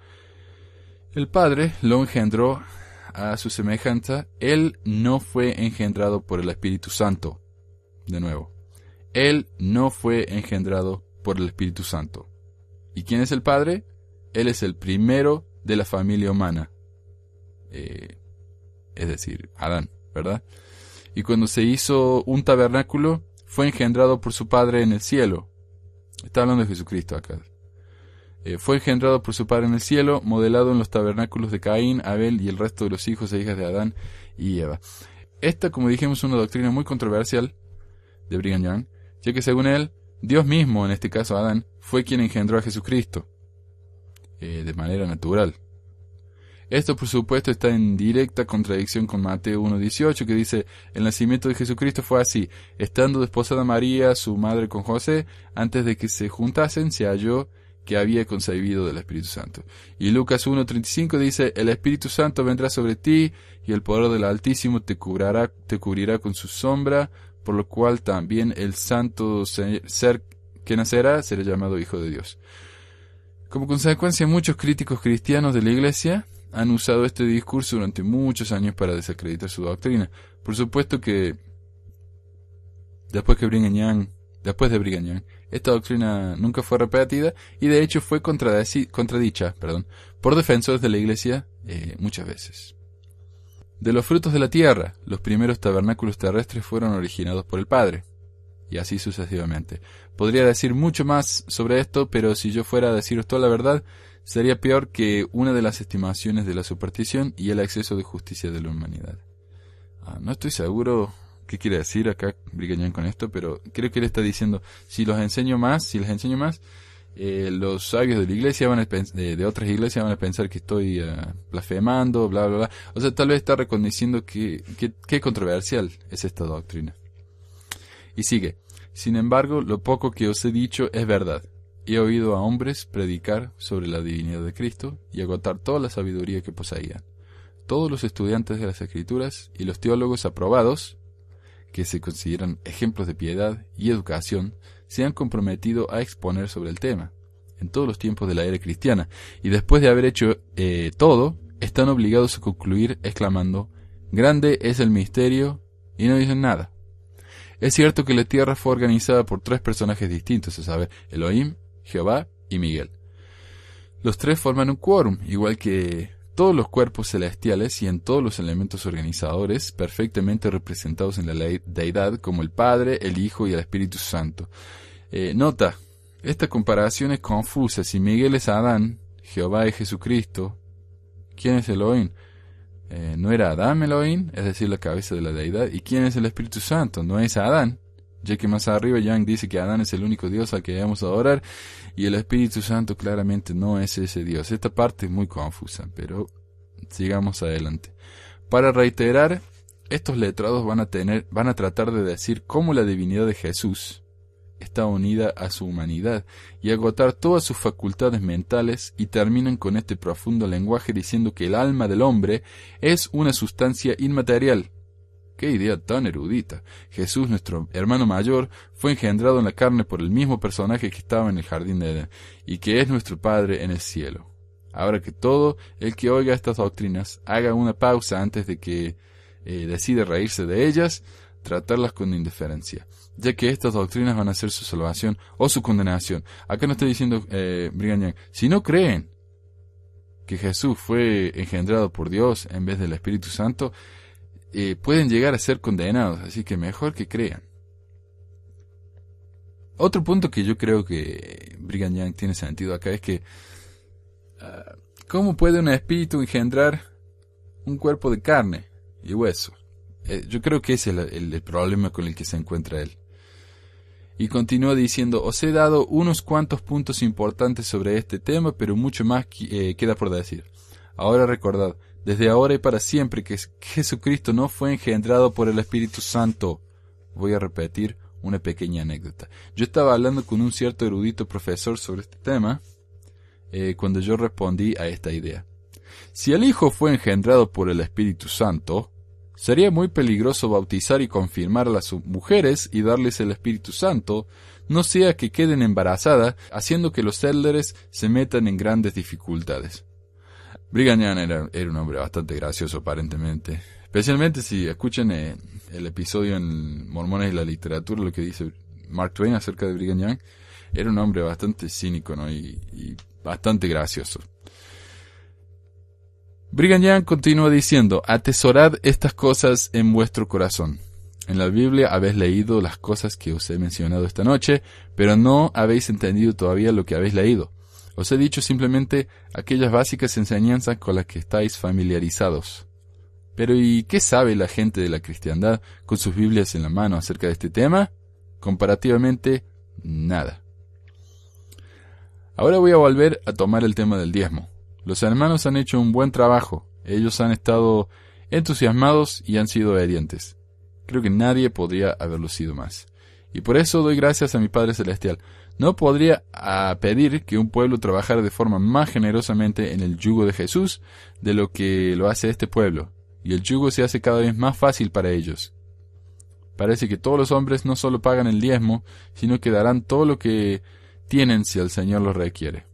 el Padre lo engendró a su semejanza, Él no fue engendrado por el Espíritu Santo. De nuevo, Él no fue engendrado por el Espíritu Santo. ¿Y quién es el Padre? Él es el primero de la familia humana. Eh, es decir, Adán, ¿verdad? y cuando se hizo un tabernáculo, fue engendrado por su Padre en el cielo. Está hablando de Jesucristo acá. Eh, fue engendrado por su Padre en el cielo, modelado en los tabernáculos de Caín, Abel y el resto de los hijos e hijas de Adán y Eva. Esta, como dijimos, es una doctrina muy controversial de Brigham Young, ya que según él, Dios mismo, en este caso Adán, fue quien engendró a Jesucristo eh, de manera natural. Esto por supuesto está en directa contradicción con Mateo 1.18 que dice, el nacimiento de Jesucristo fue así, estando desposada María, su madre con José, antes de que se juntasen, se halló que había concebido del Espíritu Santo. Y Lucas 1.35 dice, el Espíritu Santo vendrá sobre ti y el poder del Altísimo te, te cubrirá con su sombra, por lo cual también el santo ser que nacerá será llamado Hijo de Dios. Como consecuencia, muchos críticos cristianos de la Iglesia han usado este discurso durante muchos años para desacreditar su doctrina. Por supuesto que después que después de Brigham esta doctrina nunca fue repetida y de hecho fue contradicha perdón, por defensores de la Iglesia eh, muchas veces. De los frutos de la tierra, los primeros tabernáculos terrestres fueron originados por el Padre, y así sucesivamente. Podría decir mucho más sobre esto, pero si yo fuera a deciros toda la verdad, sería peor que una de las estimaciones de la superstición y el exceso de justicia de la humanidad. Ah, no estoy seguro qué quiere decir acá brigañan con esto, pero creo que él está diciendo, si los enseño más, si les enseño más, eh, los sabios de la iglesia van a de, otras iglesias van a pensar que estoy eh, blasfemando, bla, bla, bla. O sea, tal vez está reconociendo que, que, que controversial es esta doctrina. Y sigue. Sin embargo, lo poco que os he dicho es verdad he oído a hombres predicar sobre la divinidad de Cristo y agotar toda la sabiduría que poseían. Todos los estudiantes de las Escrituras y los teólogos aprobados, que se consideran ejemplos de piedad y educación, se han comprometido a exponer sobre el tema, en todos los tiempos de la era cristiana, y después de haber hecho eh, todo, están obligados a concluir exclamando, Grande es el misterio, y no dicen nada. Es cierto que la Tierra fue organizada por tres personajes distintos, a saber, Elohim, Jehová y Miguel. Los tres forman un quórum, igual que todos los cuerpos celestiales y en todos los elementos organizadores, perfectamente representados en la deidad como el Padre, el Hijo y el Espíritu Santo. Eh, nota, esta comparación es confusa. Si Miguel es Adán, Jehová es Jesucristo, ¿quién es Elohim? Eh, no era Adán Elohim, es decir, la cabeza de la deidad. ¿Y quién es el Espíritu Santo? No es Adán, ya que más arriba Yang dice que Adán es el único Dios al que debemos adorar y el Espíritu Santo claramente no es ese Dios. Esta parte es muy confusa, pero sigamos adelante. Para reiterar, estos letrados van a, tener, van a tratar de decir cómo la divinidad de Jesús está unida a su humanidad y agotar todas sus facultades mentales y terminan con este profundo lenguaje diciendo que el alma del hombre es una sustancia inmaterial Qué idea tan erudita. Jesús, nuestro hermano mayor, fue engendrado en la carne por el mismo personaje que estaba en el jardín de Edén, y que es nuestro Padre en el cielo. Ahora que todo el que oiga estas doctrinas haga una pausa antes de que eh, decide decida reírse de ellas, tratarlas con indiferencia, ya que estas doctrinas van a ser su salvación o su condenación. Acá no estoy diciendo eh, si no creen que Jesús fue engendrado por Dios en vez del Espíritu Santo, eh, pueden llegar a ser condenados, así que mejor que crean. Otro punto que yo creo que Brigham Young tiene sentido acá es que ah, ¿cómo puede un espíritu engendrar un cuerpo de carne y hueso? Eh, yo creo que ese es el, problema con el que se encuentra él. Y continúa diciendo, os he dado unos cuantos puntos importantes sobre este tema, pero mucho más eh, queda por decir. Ahora recordad, desde ahora y para siempre, que Jesucristo no fue engendrado por el Espíritu Santo. Voy a repetir una pequeña anécdota. Yo estaba hablando con un cierto erudito profesor sobre este tema eh, cuando yo respondí a esta idea. Si el Hijo fue engendrado por el Espíritu Santo, sería muy peligroso bautizar y confirmar a las mujeres y darles el Espíritu Santo, no sea que queden embarazadas, haciendo que los élderes se metan en grandes dificultades. Brigham era, era un hombre bastante gracioso aparentemente. Especialmente si escuchan eh, el episodio en Mormones y la literatura, lo que dice Mark Twain acerca de Brigham Young, era un hombre bastante cínico ¿no? y, y bastante gracioso. Brigham Young continúa diciendo, atesorad estas cosas en vuestro corazón. En la Biblia habéis leído las cosas que os he mencionado esta noche, pero no habéis entendido todavía lo que habéis leído. Os he dicho simplemente aquellas básicas enseñanzas con las que estáis familiarizados. Pero ¿y qué sabe la gente de la cristiandad con sus Biblias en la mano acerca de este tema? Comparativamente, nada. Ahora voy a volver a tomar el tema del diezmo. Los hermanos han hecho un buen trabajo. Ellos han estado entusiasmados y han sido obedientes. Creo que nadie podría haberlo sido más. Y por eso doy gracias a mi Padre Celestial, ¿No podría ah, pedir que un pueblo trabajara de forma más generosamente en el yugo de Jesús de lo que lo hace este pueblo? Y el yugo se hace cada vez más fácil para ellos. Parece que todos los hombres no solo pagan el diezmo, sino que darán todo lo que tienen si el Señor los requiere.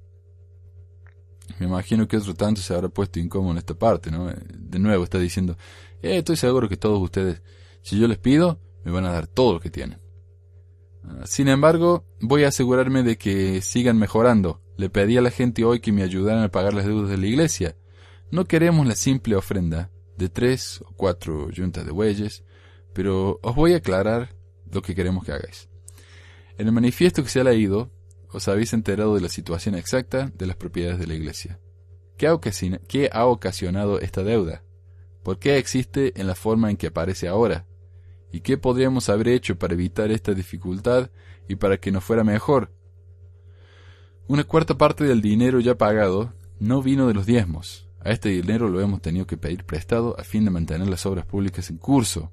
Me imagino que otro tanto se habrá puesto incómodo en esta parte, ¿no? Eh, de nuevo está diciendo, eh, estoy seguro que todos ustedes, si yo les pido, me van a dar todo lo que tienen. Sin embargo, voy a asegurarme de que sigan mejorando. Le pedí a la gente hoy que me ayudaran a pagar las deudas de la iglesia. No queremos la simple ofrenda de tres o cuatro yuntas de bueyes, pero os voy a aclarar lo que queremos que hagáis. En el manifiesto que se ha leído, os habéis enterado de la situación exacta de las propiedades de la iglesia. ¿Qué ha, ocasionado esta deuda? ¿Por qué existe en la forma en que aparece ahora? ¿Y qué podríamos haber hecho para evitar esta dificultad y para que nos fuera mejor? Una cuarta parte del dinero ya pagado no vino de los diezmos. A este dinero lo hemos tenido que pedir prestado a fin de mantener las obras públicas en curso.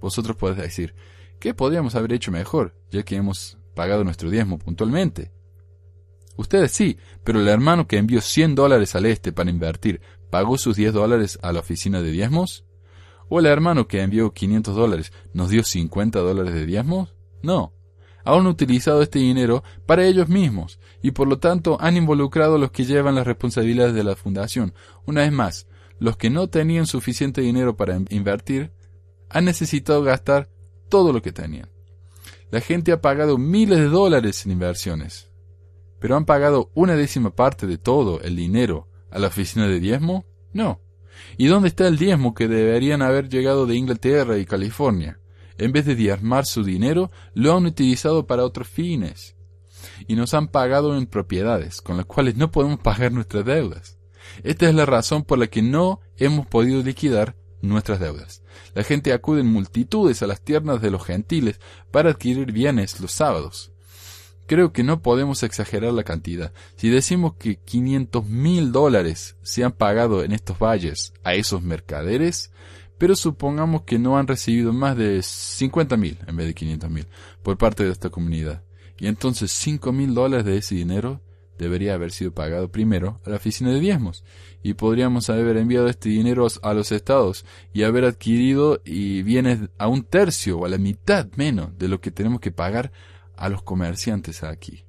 Vosotros podéis decir, ¿qué podríamos haber hecho mejor, ya que hemos pagado nuestro diezmo puntualmente? Ustedes sí, pero el hermano que envió cien dólares al este para invertir, ¿pagó sus diez dólares a la oficina de diezmos? ¿O el hermano que envió 500 dólares nos dio 50 dólares de diezmos? No. Han utilizado este dinero para ellos mismos y por lo tanto han involucrado a los que llevan las responsabilidades de la fundación. Una vez más, los que no tenían suficiente dinero para invertir han necesitado gastar todo lo que tenían. La gente ha pagado miles de dólares en inversiones, pero han pagado una décima parte de todo el dinero a la oficina de diezmo? No. ¿Y dónde está el diezmo que deberían haber llegado de Inglaterra y California? En vez de diarmar su dinero, lo han utilizado para otros fines. Y nos han pagado en propiedades, con las cuales no podemos pagar nuestras deudas. Esta es la razón por la que no hemos podido liquidar nuestras deudas. La gente acude en multitudes a las tiernas de los gentiles para adquirir bienes los sábados. Creo que no podemos exagerar la cantidad. Si decimos que 500 mil dólares se han pagado en estos valles a esos mercaderes, pero supongamos que no han recibido más de 50 mil en vez de 500 mil por parte de esta comunidad. Y entonces cinco mil dólares de ese dinero debería haber sido pagado primero a la oficina de diezmos y podríamos haber enviado este dinero a los estados y haber adquirido y bienes a un tercio o a la mitad menos de lo que tenemos que pagar a los comerciantes aquí.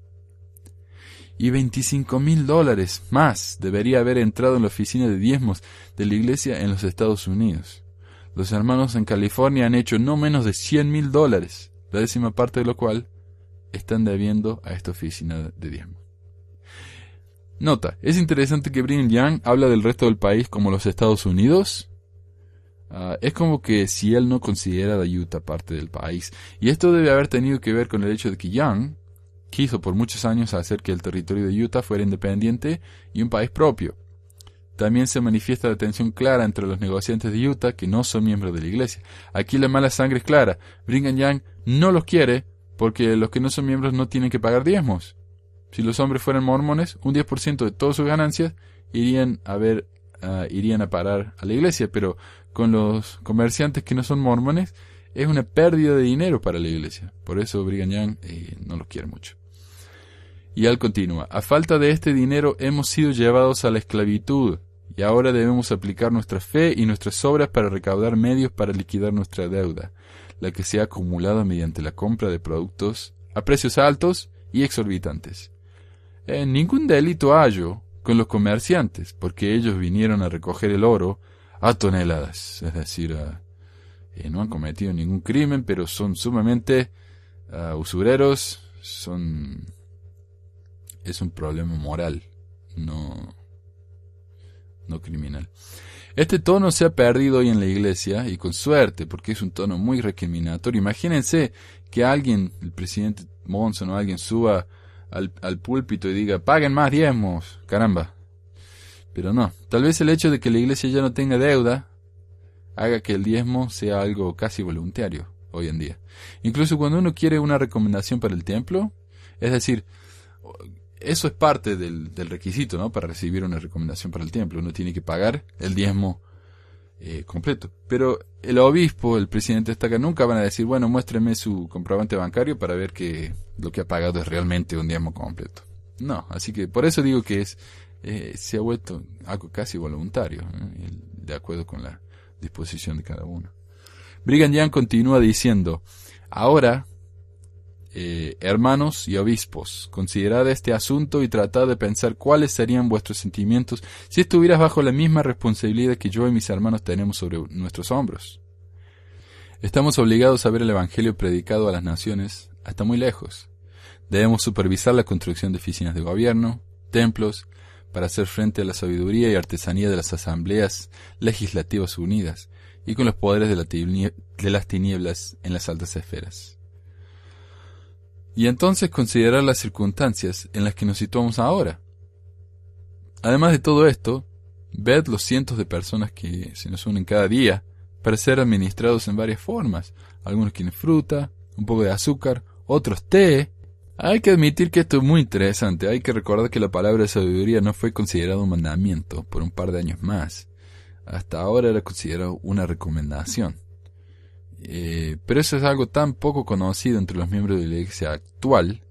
Y 25 mil dólares más debería haber entrado en la oficina de diezmos de la iglesia en los Estados Unidos. Los hermanos en California han hecho no menos de 100 mil dólares, la décima parte de lo cual están debiendo a esta oficina de diezmos. Nota, es interesante que Brin Young habla del resto del país como los Estados Unidos, Ah, es como que si él no considera a Utah parte del país. Y esto debe haber tenido que ver con el hecho de que Young quiso por muchos años hacer que el territorio de Utah fuera independiente y un país propio. También se manifiesta la tensión clara entre los negociantes de Utah que no son miembros de la iglesia. Aquí la mala sangre es clara. Brigham Young no los quiere porque los que no son miembros no tienen que pagar diezmos. Si los hombres fueran mormones, un 10% de todas sus ganancias irían a ver, ah, irían a parar a la iglesia, pero con los comerciantes que no son mormones es una pérdida de dinero para la iglesia. Por eso Brigham Young eh, no lo quiere mucho. Y él continúa, a falta de este dinero hemos sido llevados a la esclavitud y ahora debemos aplicar nuestra fe y nuestras obras para recaudar medios para liquidar nuestra deuda, la que se ha acumulado mediante la compra de productos a precios altos y exorbitantes. en ningún delito hallo con los comerciantes, porque ellos vinieron a recoger el oro a toneladas. Es decir, ah, eh, no han cometido ningún crimen, pero son sumamente ah, usureros, son... Es un problema moral, no, no criminal. Este tono se ha perdido hoy en la iglesia, y con suerte, porque es un tono muy recriminatorio. Imagínense que alguien, el presidente Monson o alguien, suba al, al púlpito y diga, paguen más diezmos, caramba. Pero no, tal vez el hecho de que la iglesia ya no tenga deuda haga que el diezmo sea algo casi voluntario hoy en día. Incluso cuando uno quiere una recomendación para el templo, es decir, eso es parte del, requisito, ¿no? Para recibir una recomendación para el templo, uno tiene que pagar el diezmo eh, completo. Pero el obispo, el presidente de que nunca van a decir, bueno, muéstreme su comprobante bancario para ver que lo que ha pagado es realmente un diezmo completo. No, así que por eso digo que es eh, se ha vuelto algo casi voluntario, ¿eh? de acuerdo con la disposición de cada uno. Brigham continúa diciendo, ahora, eh, hermanos y obispos, considerad este asunto y tratad de pensar cuáles serían vuestros sentimientos si estuvieras bajo la misma responsabilidad que yo y mis hermanos tenemos sobre nuestros hombros. Estamos obligados a ver el Evangelio predicado a las naciones hasta muy lejos. Debemos supervisar la construcción de oficinas de gobierno, templos, para hacer frente a la sabiduría y artesanía de las asambleas legislativas unidas y con los poderes de, las tinieblas en las altas esferas. Y entonces considerar las circunstancias en las que nos situamos ahora. Además de todo esto, ved los cientos de personas que se nos unen cada día para ser administrados en varias formas, algunos tienen fruta, un poco de azúcar, otros té, hay que admitir que esto es muy interesante. Hay que recordar que la palabra sabiduría no fue considerada un mandamiento por un par de años más. Hasta ahora era considerado una recomendación. Eh, pero eso es algo tan poco conocido entre los miembros de la iglesia actual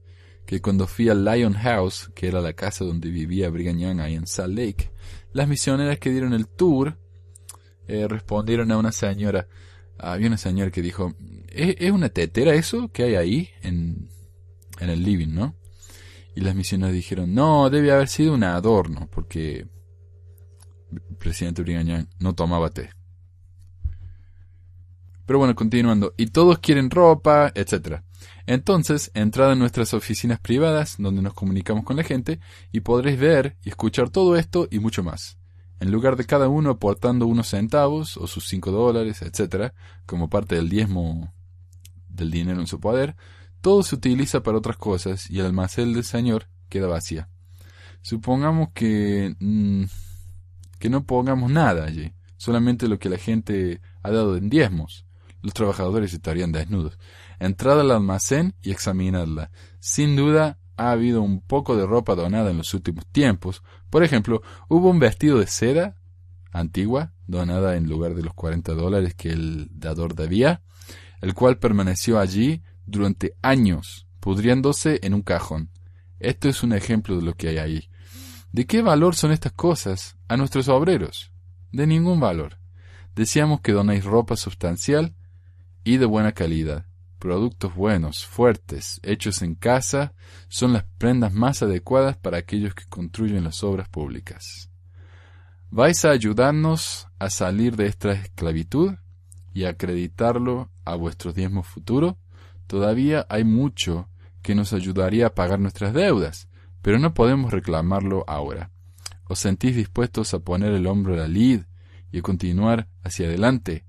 que cuando fui a Lion House, que era la casa donde vivía Brigham Young ahí en Salt Lake, las misioneras que dieron el tour eh, respondieron a una señora. Había una señora que dijo, ¿Es, ¿es una tetera eso que hay ahí en, en el living, ¿no? Y las misiones dijeron, no, debe haber sido un adorno, porque el presidente Brigañán no tomaba té. Pero bueno, continuando. Y todos quieren ropa, etc. Entonces, entrad en nuestras oficinas privadas, donde nos comunicamos con la gente, y podréis ver y escuchar todo esto y mucho más. En lugar de cada uno aportando unos centavos o sus cinco dólares, etc., como parte del diezmo del dinero en su poder, todo se utiliza para otras cosas y el almacén del Señor queda vacía. Supongamos que, mm, que no pongamos nada allí, solamente lo que la gente ha dado en diezmos. Los trabajadores estarían desnudos. Entrad al almacén y examinadla. Sin duda ha habido un poco de ropa donada en los últimos tiempos. Por ejemplo, hubo un vestido de seda antigua, donada en lugar de los 40 dólares que el dador debía, el cual permaneció allí durante años, pudriéndose en un cajón. Esto es un ejemplo de lo que hay ahí. ¿De qué valor son estas cosas a nuestros obreros? De ningún valor. Decíamos que donáis ropa sustancial y de buena calidad. Productos buenos, fuertes, hechos en casa, son las prendas más adecuadas para aquellos que construyen las obras públicas. Vais a ayudarnos a salir de esta esclavitud y acreditarlo a vuestro diezmo futuro. Todavía hay mucho que nos ayudaría a pagar nuestras deudas, pero no podemos reclamarlo ahora. ¿Os sentís dispuestos a poner el hombro a la lid y a continuar hacia adelante?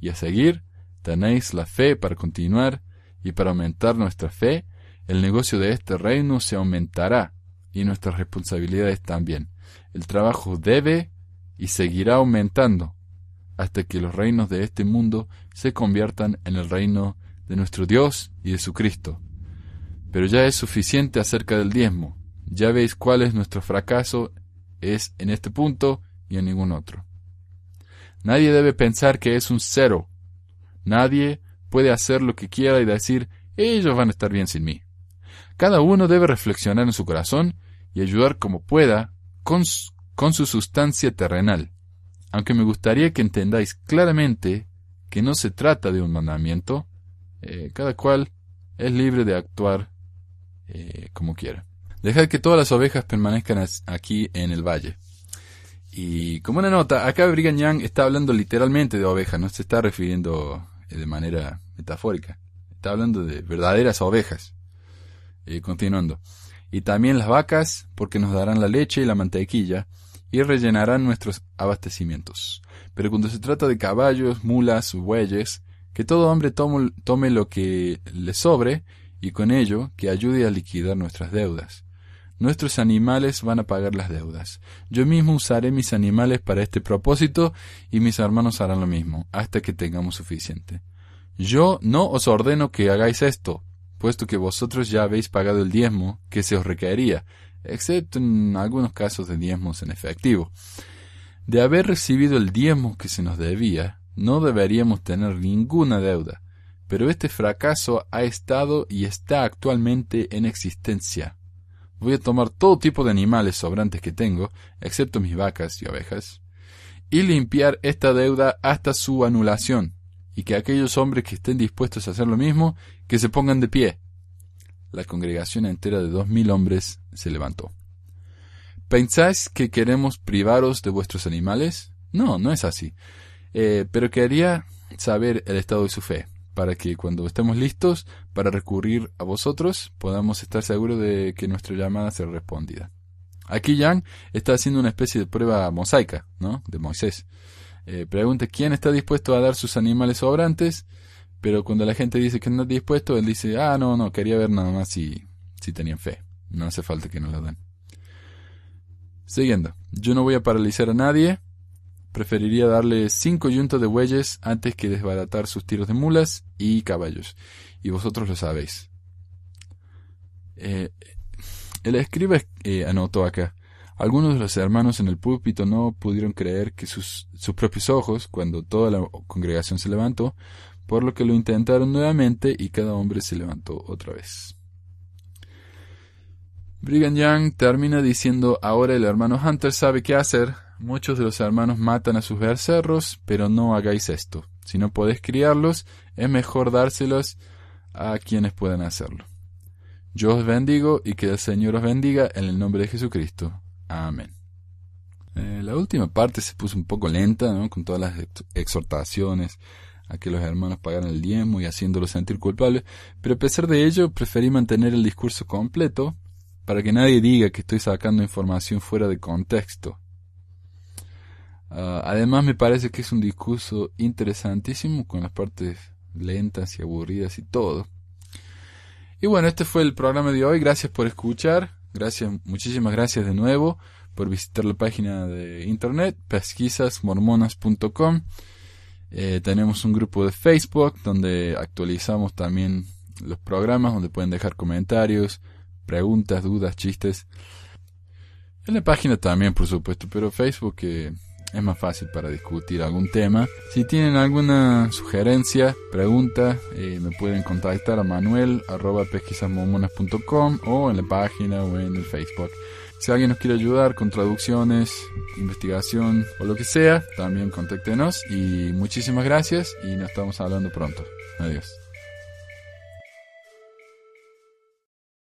Y a seguir, tenéis la fe para continuar y para aumentar nuestra fe, el negocio de este reino se aumentará y nuestras responsabilidades también. El trabajo debe y seguirá aumentando hasta que los reinos de este mundo se conviertan en el reino de nuestro Dios y de su Cristo. Pero ya es suficiente acerca del diezmo. Ya veis cuál es nuestro fracaso es en este punto y en ningún otro. Nadie debe pensar que es un cero. Nadie puede hacer lo que quiera y decir ellos van a estar bien sin mí. Cada uno debe reflexionar en su corazón y ayudar como pueda con, con su sustancia terrenal, aunque me gustaría que entendáis claramente que no se trata de un mandamiento, eh, cada cual es libre de actuar eh, como quiera. Dejad que todas las ovejas permanezcan aquí en el valle. Y como una nota, acá Brigan Yang está hablando literalmente de ovejas, no se está refiriendo eh, de manera metafórica. Está hablando de verdaderas ovejas. continuando. Y también las vacas, porque nos darán la leche y la mantequilla, y rellenarán nuestros abastecimientos. Pero cuando se trata de caballos, mulas, bueyes, que todo hombre tome, lo que le sobre y con ello que ayude a liquidar nuestras deudas. Nuestros animales van a pagar las deudas. Yo mismo usaré mis animales para este propósito y mis hermanos harán lo mismo, hasta que tengamos suficiente. Yo no os ordeno que hagáis esto, puesto que vosotros ya habéis pagado el diezmo que se os recaería, excepto en algunos casos de diezmos en efectivo. De haber recibido el diezmo que se nos debía, no deberíamos tener ninguna deuda, pero este fracaso ha estado y está actualmente en existencia. Voy a tomar todo tipo de animales sobrantes que tengo, excepto mis vacas y ovejas, y limpiar esta deuda hasta su anulación, y que aquellos hombres que estén dispuestos a hacer lo mismo, que se pongan de pie. La congregación entera de dos mil hombres se levantó. ¿Pensáis que queremos privaros de vuestros animales? No, no es así. Eh, pero quería saber el estado de su fe, para que cuando estemos listos para recurrir a vosotros, podamos estar seguros de que nuestra llamada sea respondida. Aquí Jan está haciendo una especie de prueba mosaica, ¿no? De Moisés. Eh, pregunta quién está dispuesto a dar sus animales sobrantes, pero cuando la gente dice que no está dispuesto, él dice, ah, no, no, quería ver nada más si, si tenían fe. No hace falta que nos la den. Siguiendo, yo no voy a paralizar a nadie, preferiría darle cinco yuntos de bueyes antes que desbaratar sus tiros de mulas y caballos. Y vosotros lo sabéis. Eh, el escriba eh, anotó acá. Algunos de los hermanos en el púlpito no pudieron creer que sus, sus propios ojos, cuando toda la congregación se levantó, por lo que lo intentaron nuevamente y cada hombre se levantó otra vez. Brigham Young termina diciendo ahora el hermano Hunter sabe qué hacer Muchos de los hermanos matan a sus becerros, pero no hagáis esto. Si no podéis criarlos, es mejor dárselos a quienes puedan hacerlo. Yo os bendigo y que el Señor os bendiga en el nombre de Jesucristo. Amén. Eh, la última parte se puso un poco lenta, con todas las exhortaciones a que los hermanos pagaran el diezmo y haciéndolos sentir culpables, pero a pesar de ello preferí mantener el discurso completo para que nadie diga que estoy sacando información fuera de contexto. Ah, además me parece que es un discurso interesantísimo con las partes lentas y aburridas y todo. Y bueno, este fue el programa de hoy. Gracias por escuchar. Gracias, muchísimas gracias de nuevo por visitar la página de internet pesquisasmormonas.com. Eh, tenemos un grupo de Facebook donde actualizamos también los programas, donde pueden dejar comentarios, preguntas, dudas, chistes. En la página también, por supuesto, pero Facebook que eh, es más fácil para discutir algún tema. Si tienen alguna sugerencia, pregunta, eh, me pueden contactar a manuel o en la página o en el Facebook. Si alguien nos quiere ayudar con traducciones, investigación o lo que sea, también contáctenos. Y muchísimas gracias y nos estamos hablando pronto. Adiós.